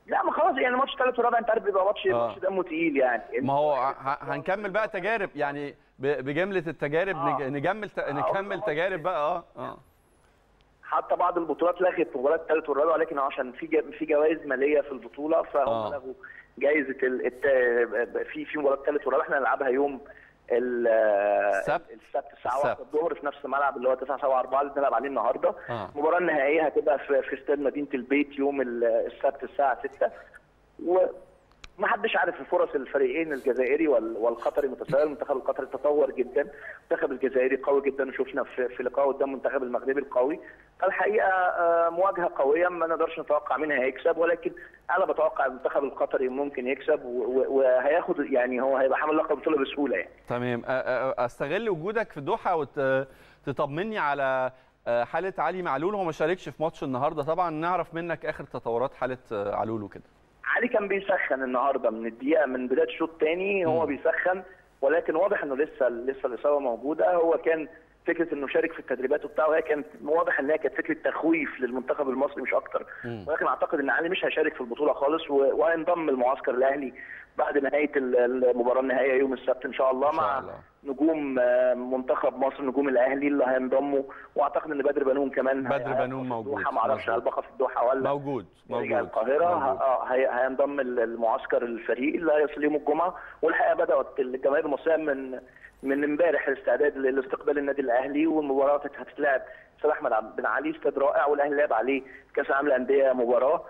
لا ما خلاص يعني ماتش ثالث ورابع انت عارف بيبقى ماتش آه. ماتش دمه تقيل يعني ما هو هنكمل بقى تجارب يعني بجمله التجارب آه. نجمل ت... آه، نكمل آه، تجارب بقى اه اه حتى بعض البطولات لغت مباراه الثالث والرابع ولكن عشان في ج... في جوائز ماليه في البطوله فهم آه. لغوا جائزه الت... في في مباراه الثالث والرابع احنا هنلعبها يوم السبت السبت الساعه 1 الظهر في نفس الملعب اللي هو 9 7 4 اللي بنلعب عليه النهارده آه. المباراه النهائيه هتبقى في في استاد مدينه البيت يوم السبت الساعه 6 و ما حدش عارف الفرص الفريقين الجزائري والقطري متساويه المنتخب القطري تطور جدا المنتخب الجزائري قوي جدا وشفنا في لقاء قدام المنتخب المغربي القوي فالحقيقه آه، مواجهه قويه ما نقدرش نتوقع مين هيكسب ولكن انا بتوقع المنتخب القطري ممكن يكسب وهياخد يعني هو هيبقى حامل لقب بطوله بسهوله يعني تمام استغل وجودك في الدوحه وتطمني على آه، حاله علي معلول هو ما شاركش في ماتش النهارده طبعا نعرف منك اخر تطورات حاله آه، علول وكده علي كان بيسخن النهارده من الدقيقه من بدايه شوط تاني هو بيسخن ولكن واضح انه لسه لسه الاصابه موجوده هو كان فكره انه شارك في التدريبات وبتاع وهي كانت واضح ان هي كانت فكره تخويف للمنتخب المصري مش اكتر ولكن اعتقد ان علي مش هيشارك في البطوله خالص وهينضم المعسكر الاهلي بعد نهايه المباراه النهائيه يوم السبت ان شاء الله إن شاء الله. نجوم آه، منتخب مصر نجوم الاهلي اللي هينضموا واعتقد ان بدر بنون كمان بدر بنون موجود ما اعرفش هل بقى في الدوحه ولا موجود موجود القاهره اه هينضم المعسكر الفريق اللي هيصل يوم الجمعه والحقيقه بدات الجماهير المصريه من من امبارح الاستعداد لاستقبال النادي الاهلي والمباراه هتتلعب استاد احمد بن علي استاد رائع والاهلي لعب عليه كاس العالم الانديه مباراه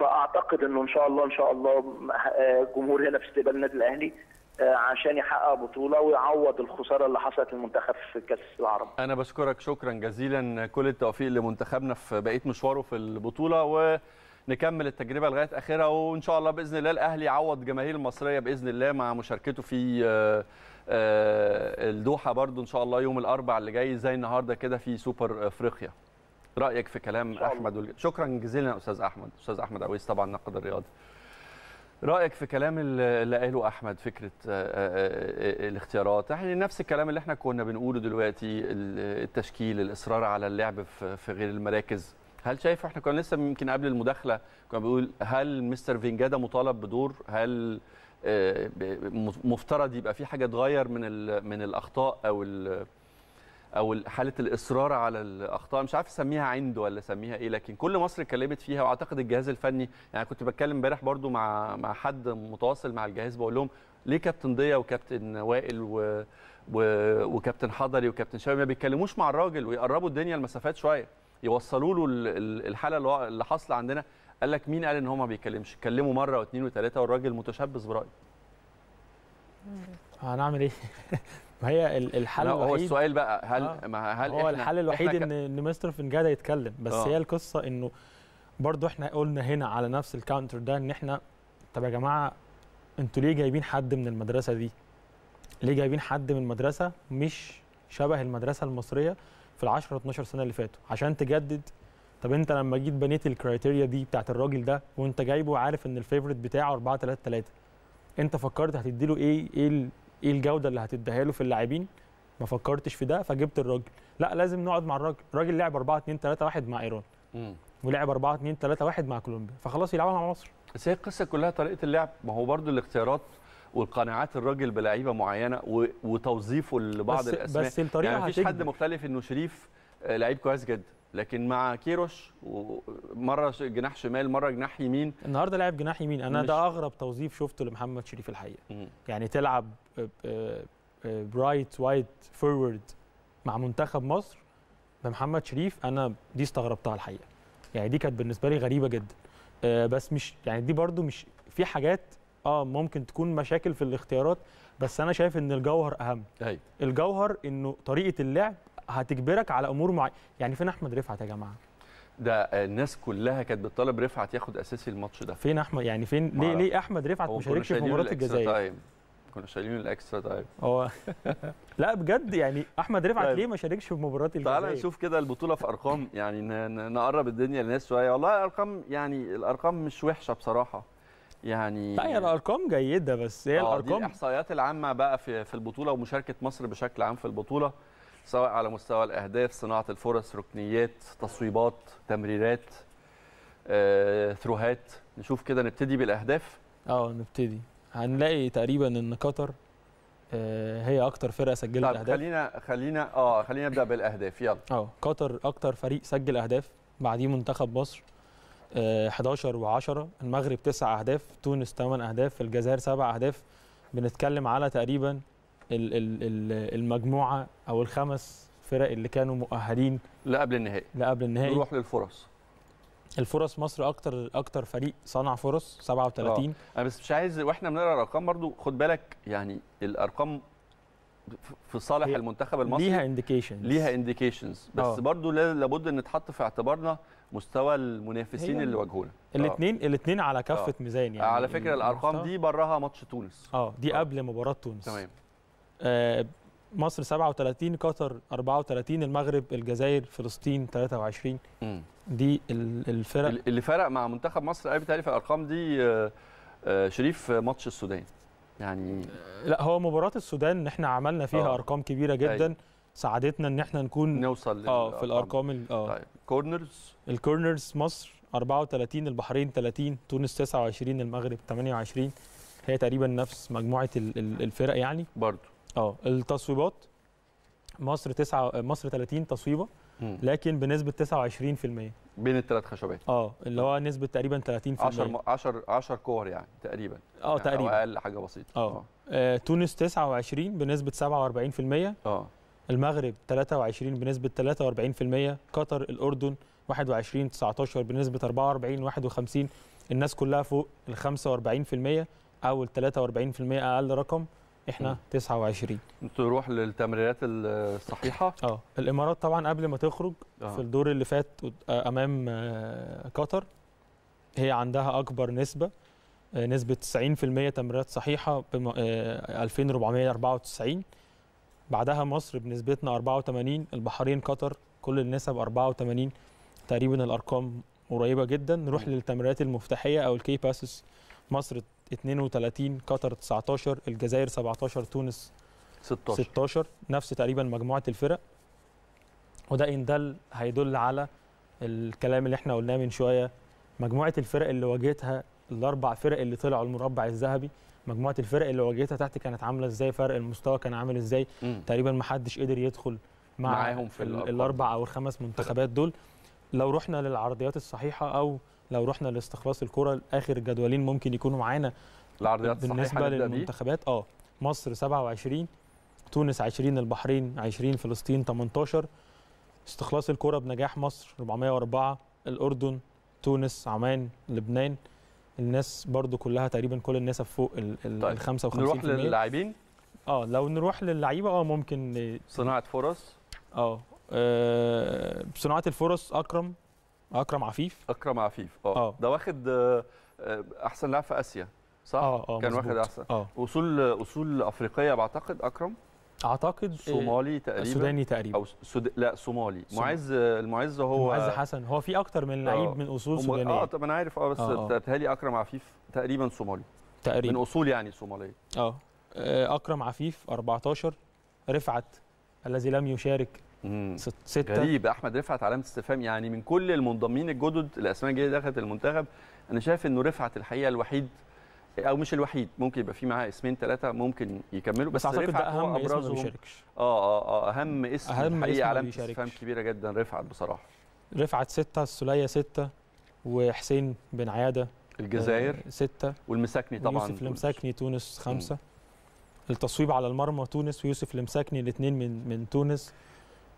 فاعتقد انه ان شاء الله ان شاء الله آه، جمهور هنا في استقبال النادي الاهلي آه، عشان يحقق بطوله ويعوض الخساره اللي حصلت للمنتخب في كاس العرب. انا بشكرك شكرا جزيلا كل التوفيق لمنتخبنا في بقيه مشواره في البطوله و نكمل التجربه لغايه اخرها وان شاء الله باذن الله الاهلي يعوض جماهير المصريه باذن الله مع مشاركته في آه، آه، الدوحه برضو ان شاء الله يوم الاربع اللي جاي زي النهارده كده في سوبر افريقيا رايك في كلام احمد والج... شكرا جزيلا استاذ احمد استاذ احمد عويس طبعا ناقد الرياضي رايك في كلام اللي قاله احمد فكره آه، آه، الاختيارات يعني نفس الكلام اللي احنا كنا بنقوله دلوقتي التشكيل الاصرار على اللعب في غير المراكز هل شايف احنا كنا لسه يمكن قبل المداخله كنا بنقول هل مستر فينجادا مطالب بدور هل آه، مفترض يبقى في حاجه اتغير من من الاخطاء او او حاله الاصرار على الاخطاء مش عارف اسميها عنده ولا اسميها ايه لكن كل مصر اتكلمت فيها واعتقد الجهاز الفني يعني كنت بتكلم امبارح برضو مع مع حد متواصل مع الجهاز بقول لهم ليه كابتن ضيا وكابتن وائل و... وكابتن حضري وكابتن شوقي ما بيتكلموش مع الراجل ويقربوا الدنيا المسافات شويه يوصلوا له الحاله اللي حاصله عندنا قال لك مين قال ان هو ما بيتكلمش كلمه مره واثنين وثلاثه والراجل متشبث برايه هنعمل ايه ما هي الحل الوحيد هو السؤال بقى هل آه. ما هل هو الحل الوحيد ان ان مستر فنجادا يتكلم بس آه. هي القصه انه برضو احنا قلنا هنا على نفس الكاونتر ده ان احنا طب يا جماعه انتوا ليه جايبين حد من المدرسه دي ليه جايبين حد من مدرسه مش شبه المدرسه المصريه في ال 10 12 سنه اللي فاتوا عشان تجدد طب انت لما جيت بنيت الكرايتيريا دي بتاعت الراجل ده وانت جايبه عارف ان الفيفورت بتاعه 4 3 3 انت فكرت هتدي له ايه ايه ايه الجوده اللي هتديها له في اللاعبين ما فكرتش في ده فجبت الراجل لا لازم نقعد مع الراجل الراجل لعب 4 2 3 1 مع ايران ولعب 4 2 3 1 مع كولومبيا فخلاص يلعبها مع مصر بس هي القصه كلها طريقه اللعب ما هو برضو الاختيارات والقناعات الراجل بلعيبه معينه و... وتوظيفه لبعض بس الاسماء بس الطريقه يعني مفيش حد مختلف انه شريف آه، لعيب كويس جدا لكن مع كيروش مره جناح شمال مره جناح يمين النهارده لعب جناح يمين انا ده اغرب توظيف شفته لمحمد شريف الحقيقه مم. يعني تلعب برايت وايت فورورد مع منتخب مصر بمحمد شريف انا دي استغربتها الحقيقه يعني دي كانت بالنسبه لي غريبه جدا آه، بس مش يعني دي برده مش في حاجات اه ممكن تكون مشاكل في الاختيارات بس انا شايف ان الجوهر اهم هي. الجوهر انه طريقه اللعب هتجبرك على امور معينه يعني فين احمد رفعت يا جماعه ده الناس كلها كانت بتطالب رفعت ياخد اساسي الماتش ده فين احمد يعني فين ليه ليه احمد رفعت ما شاركش في مباراه الجزائر كنا شايلين الاكسترا تايم هو لا بجد يعني احمد رفعت طيب. ليه ما شاركش في مباراه الجزائر تعالى نشوف كده البطوله في ارقام يعني نقرب الدنيا للناس شويه والله ارقام يعني الارقام مش وحشه بصراحه يعني لا هي الارقام جيده بس هي آه، الارقام دي الاحصائيات العامه بقى في في البطوله ومشاركه مصر بشكل عام في البطوله سواء على مستوى الاهداف صناعه الفرص ركنيات تصويبات تمريرات آه، ثروهات نشوف كده نبتدي بالاهداف اه نبتدي هنلاقي تقريبا ان قطر آه، هي اكتر فرقه سجلت طيب اهداف خلينا خلينا اه خلينا نبدا بالاهداف يلا اه قطر اكتر فريق سجل اهداف بعديه منتخب مصر 11 آه، و10 المغرب 9 اهداف تونس 8 اهداف الجزائر 7 اهداف بنتكلم على تقريبا المجموعه او الخمس فرق اللي كانوا مؤهلين لقبل النهائي لقبل النهائي نروح للفرص الفرص مصر اكتر اكتر فريق صنع فرص 37 أوه. انا بس مش عايز واحنا بنقرا الارقام برضو خد بالك يعني الارقام في صالح المنتخب المصري ليها انديكيشنز ليها انديكيشنز بس أوه. برضو لابد ان نتحط في اعتبارنا مستوى المنافسين اللي واجهونا الاثنين الاثنين آه. على كفه أوه. ميزان يعني على فكره الارقام دي براها ماتش تونس اه دي أوه. قبل مباراه تونس تمام آه، مصر 37 قطر 34 المغرب الجزائر فلسطين 23 دي الفرق اللي فرق مع منتخب مصر قوي بتهيألي في الارقام دي آه، آه، شريف ماتش السودان يعني لا هو مباراه السودان احنا عملنا فيها أوه. ارقام كبيره جدا أي. أيوة. ساعدتنا ان احنا نكون نوصل اه في الارقام اه طيب كورنرز الكورنرز مصر 34 البحرين 30 تونس 29 المغرب 28 هي تقريبا نفس مجموعه الفرق يعني برضه اه التصويبات مصر تسعة مصر 30 تصويبه لكن بنسبه 29% بين الثلاث خشبات اه اللي هو نسبه تقريبا 30% 10 10 10 كور يعني تقريبا اه يعني تقريبا او اقل حاجه بسيطه أوه. آه. آه تونس 29 بنسبه 47% اه المغرب 23 بنسبه 43% قطر الاردن 21 19 بنسبه 44 51 الناس كلها فوق ال 45% او ال 43% اقل رقم احنا م. 29 تروح للتمريرات الصحيحه اه الامارات طبعا قبل ما تخرج آه. في الدور اللي فات امام آه، قطر هي عندها اكبر نسبه آه، نسبه 90% تمريرات صحيحه ب 2494 آه، بعدها مصر بنسبتنا 84 البحرين قطر كل النسب 84 تقريبا الارقام قريبه جدا نروح للتمريرات المفتاحيه او الكي باسس مصر 32 قطر 19 الجزائر 17 تونس 16 16 نفس تقريبا مجموعه الفرق وده ان دل هيدل على الكلام اللي احنا قلناه من شويه مجموعه الفرق اللي واجهتها الاربع فرق اللي طلعوا المربع الذهبي مجموعه الفرق اللي واجهتها تحت كانت عامله ازاي فرق المستوى كان عامل ازاي مم. تقريبا ما حدش قدر يدخل مع معاهم في الاربع او الخمس منتخبات دول لو رحنا للعرضيات الصحيحه او لو رحنا لاستخلاص الكره اخر جدولين ممكن يكونوا معانا العرضيات بالنسبه للمنتخبات اه مصر 27 تونس 20 البحرين 20 فلسطين 18 استخلاص الكره بنجاح مصر 404 الاردن تونس عمان لبنان الناس برضو كلها تقريبا كل الناس فوق ال طيب. 55 نروح للاعبين اه لو نروح للعيبه اه ممكن صناعه فرص اه, آه صناعه الفرص اكرم اكرم عفيف اكرم عفيف اه, آه. ده واخد آه، آه، احسن لاعب في اسيا صح أوه. أوه. كان مزبوط. واخد احسن آه. اصول اصول افريقيه بعتقد اكرم اعتقد صومالي تقريبا سوداني تقريبا او سود... لا صومالي سوم. معز المعز هو معز حسن هو في اكتر من لعيب من اصول سودانيه اه طب انا عارف اه بس تهالي اكرم عفيف تقريبا صومالي تقريبا من اصول يعني صوماليه اه اكرم عفيف 14 رفعت الذي لم يشارك ست ستة غريب احمد رفعت علامه استفهام يعني من كل المنضمين الجدد الاسماء الجديده دخلت المنتخب انا شايف انه رفعت الحقيقه الوحيد او مش الوحيد ممكن يبقى في معاه اسمين ثلاثه ممكن يكملوا بس, بس اعتقد ده اهم اسم ما بيشاركش اه اه اه اهم اسم أهم الحقيقه علامه استفهام كبيره جدا رفعت بصراحه رفعت سته السوليه سته وحسين بن عياده آه، الجزائر آه سته والمساكني طبعا يوسف المساكني تونس خمسه م. التصويب على المرمى تونس ويوسف المساكني الاثنين من من تونس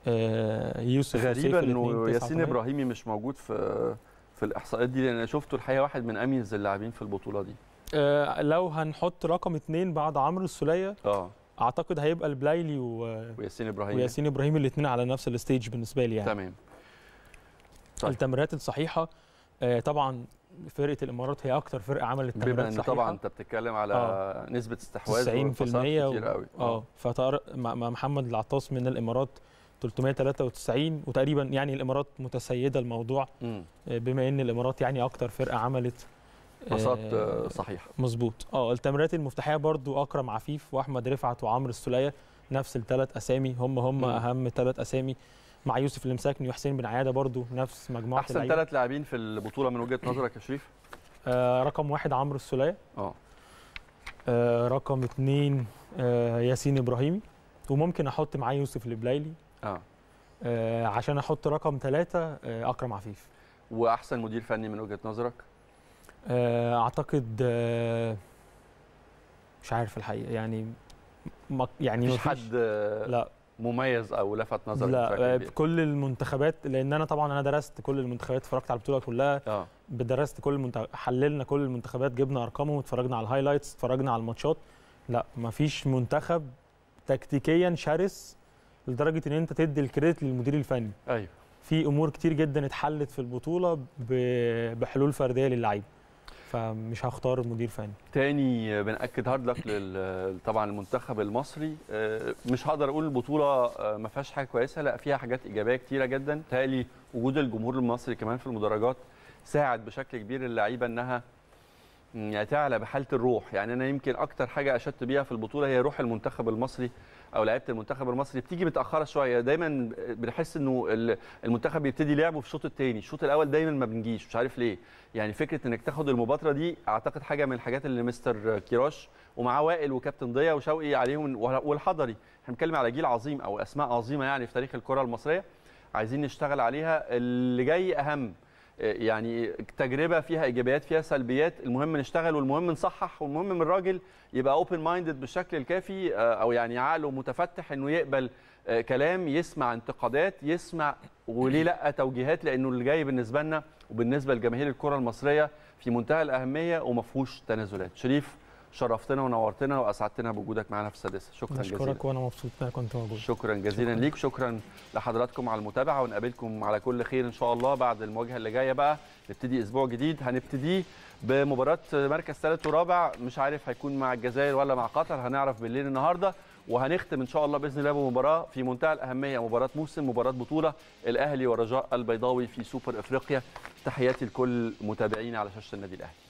آه، يوسف غريبه انه ياسين ابراهيمي مش موجود في في الاحصائيات دي لان انا شفته الحقيقه واحد من اميز اللاعبين في البطوله دي آه، لو هنحط رقم اثنين بعد عمرو السوليه اه اعتقد هيبقى البلايلي و... وياسين ابراهيم وياسين ابراهيم الاثنين على نفس الستيج بالنسبه لي يعني تمام طيب. التمريرات الصحيحه آه، طبعا فرقه الامارات هي اكثر فرقه عملت تمريرات صحيحه بما ان طبعا انت بتتكلم على آه. نسبه استحواذ 90% كتير قوي اه آه. فطارق محمد العطاس من الامارات 393 وتقريبا يعني الامارات متسيده الموضوع م. آه، بما ان الامارات يعني اكتر فرقه عملت نشاط آه، آه، صحيحه صحيح مظبوط اه التمريرات المفتاحيه برضو اكرم عفيف واحمد رفعت وعمرو السليه نفس الثلاث اسامي هم هم م. اهم ثلاث اسامي مع يوسف المساكني وحسين بن عياده برضو نفس مجموعه احسن ثلاث لاعبين في البطوله من وجهه نظرك يا شريف آه رقم واحد عمرو السليه اه رقم اثنين آه ياسين ابراهيمي وممكن احط معاه يوسف البلايلي آه. آه عشان احط رقم ثلاثة آه اكرم عفيف واحسن مدير فني من وجهه نظرك آه اعتقد آه مش عارف الحقيقه يعني يعني مفيش حد آه، لا مميز او لفت نظرك لا آه، كل المنتخبات لان انا طبعا انا درست كل المنتخبات اتفرجت على البطوله كلها آه. درست كل المنتخب حللنا كل المنتخبات جبنا ارقامهم اتفرجنا على الهايلايتس اتفرجنا على الماتشات لا مفيش منتخب تكتيكيا شرس لدرجه ان انت تدي الكريدت للمدير الفني ايوه في امور كتير جدا اتحلت في البطوله بحلول فرديه للعيب فمش هختار مدير فني تاني بناكد هارد لك طبعا المنتخب المصري آه، مش هقدر اقول البطوله آه، ما فيهاش حاجه كويسه لا فيها حاجات ايجابيه كتيره جدا تالي وجود الجمهور المصري كمان في المدرجات ساعد بشكل كبير اللعيبه انها يعني تعلى بحاله الروح يعني انا يمكن اكتر حاجه اشدت بيها في البطوله هي روح المنتخب المصري او لعيبه المنتخب المصري بتيجي متاخره شويه دايما بنحس انه المنتخب بيبتدي لعبه في الشوط الثاني الشوط الاول دايما ما بنجيش مش عارف ليه يعني فكره انك تاخد المبادره دي اعتقد حاجه من الحاجات اللي مستر كيراش ومعاه وائل وكابتن ضيا وشوقي عليهم والحضري احنا بنتكلم على جيل عظيم او اسماء عظيمه يعني في تاريخ الكره المصريه عايزين نشتغل عليها اللي جاي اهم يعني تجربه فيها ايجابيات فيها سلبيات المهم نشتغل والمهم نصحح والمهم الراجل يبقى اوبن مايندد بالشكل الكافي آه، او يعني عقله متفتح انه يقبل آه، كلام يسمع انتقادات يسمع وليه لا توجيهات لانه اللي جاي بالنسبه لنا وبالنسبه لجماهير الكره المصريه في منتهى الاهميه وما فيهوش تنازلات شريف شرفتنا ونورتنا واسعدتنا بوجودك معنا في السادسه شكرا جزيلا بشكرك وانا مبسوط ان كنت موجود شكرا جزيلا شكرا. ليك شكرا لحضراتكم على المتابعه ونقابلكم على كل خير ان شاء الله بعد المواجهه اللي جايه بقى نبتدي اسبوع جديد هنبتديه بمباراه مركز ثالث ورابع مش عارف هيكون مع الجزائر ولا مع قطر هنعرف بالليل النهارده وهنختم ان شاء الله باذن الله بمباراه في منتهى الاهميه مباراه موسم مباراه بطوله الاهلي ورجاء البيضاوي في سوبر افريقيا تحياتي لكل متابعينا على شاشه النادي الاهلي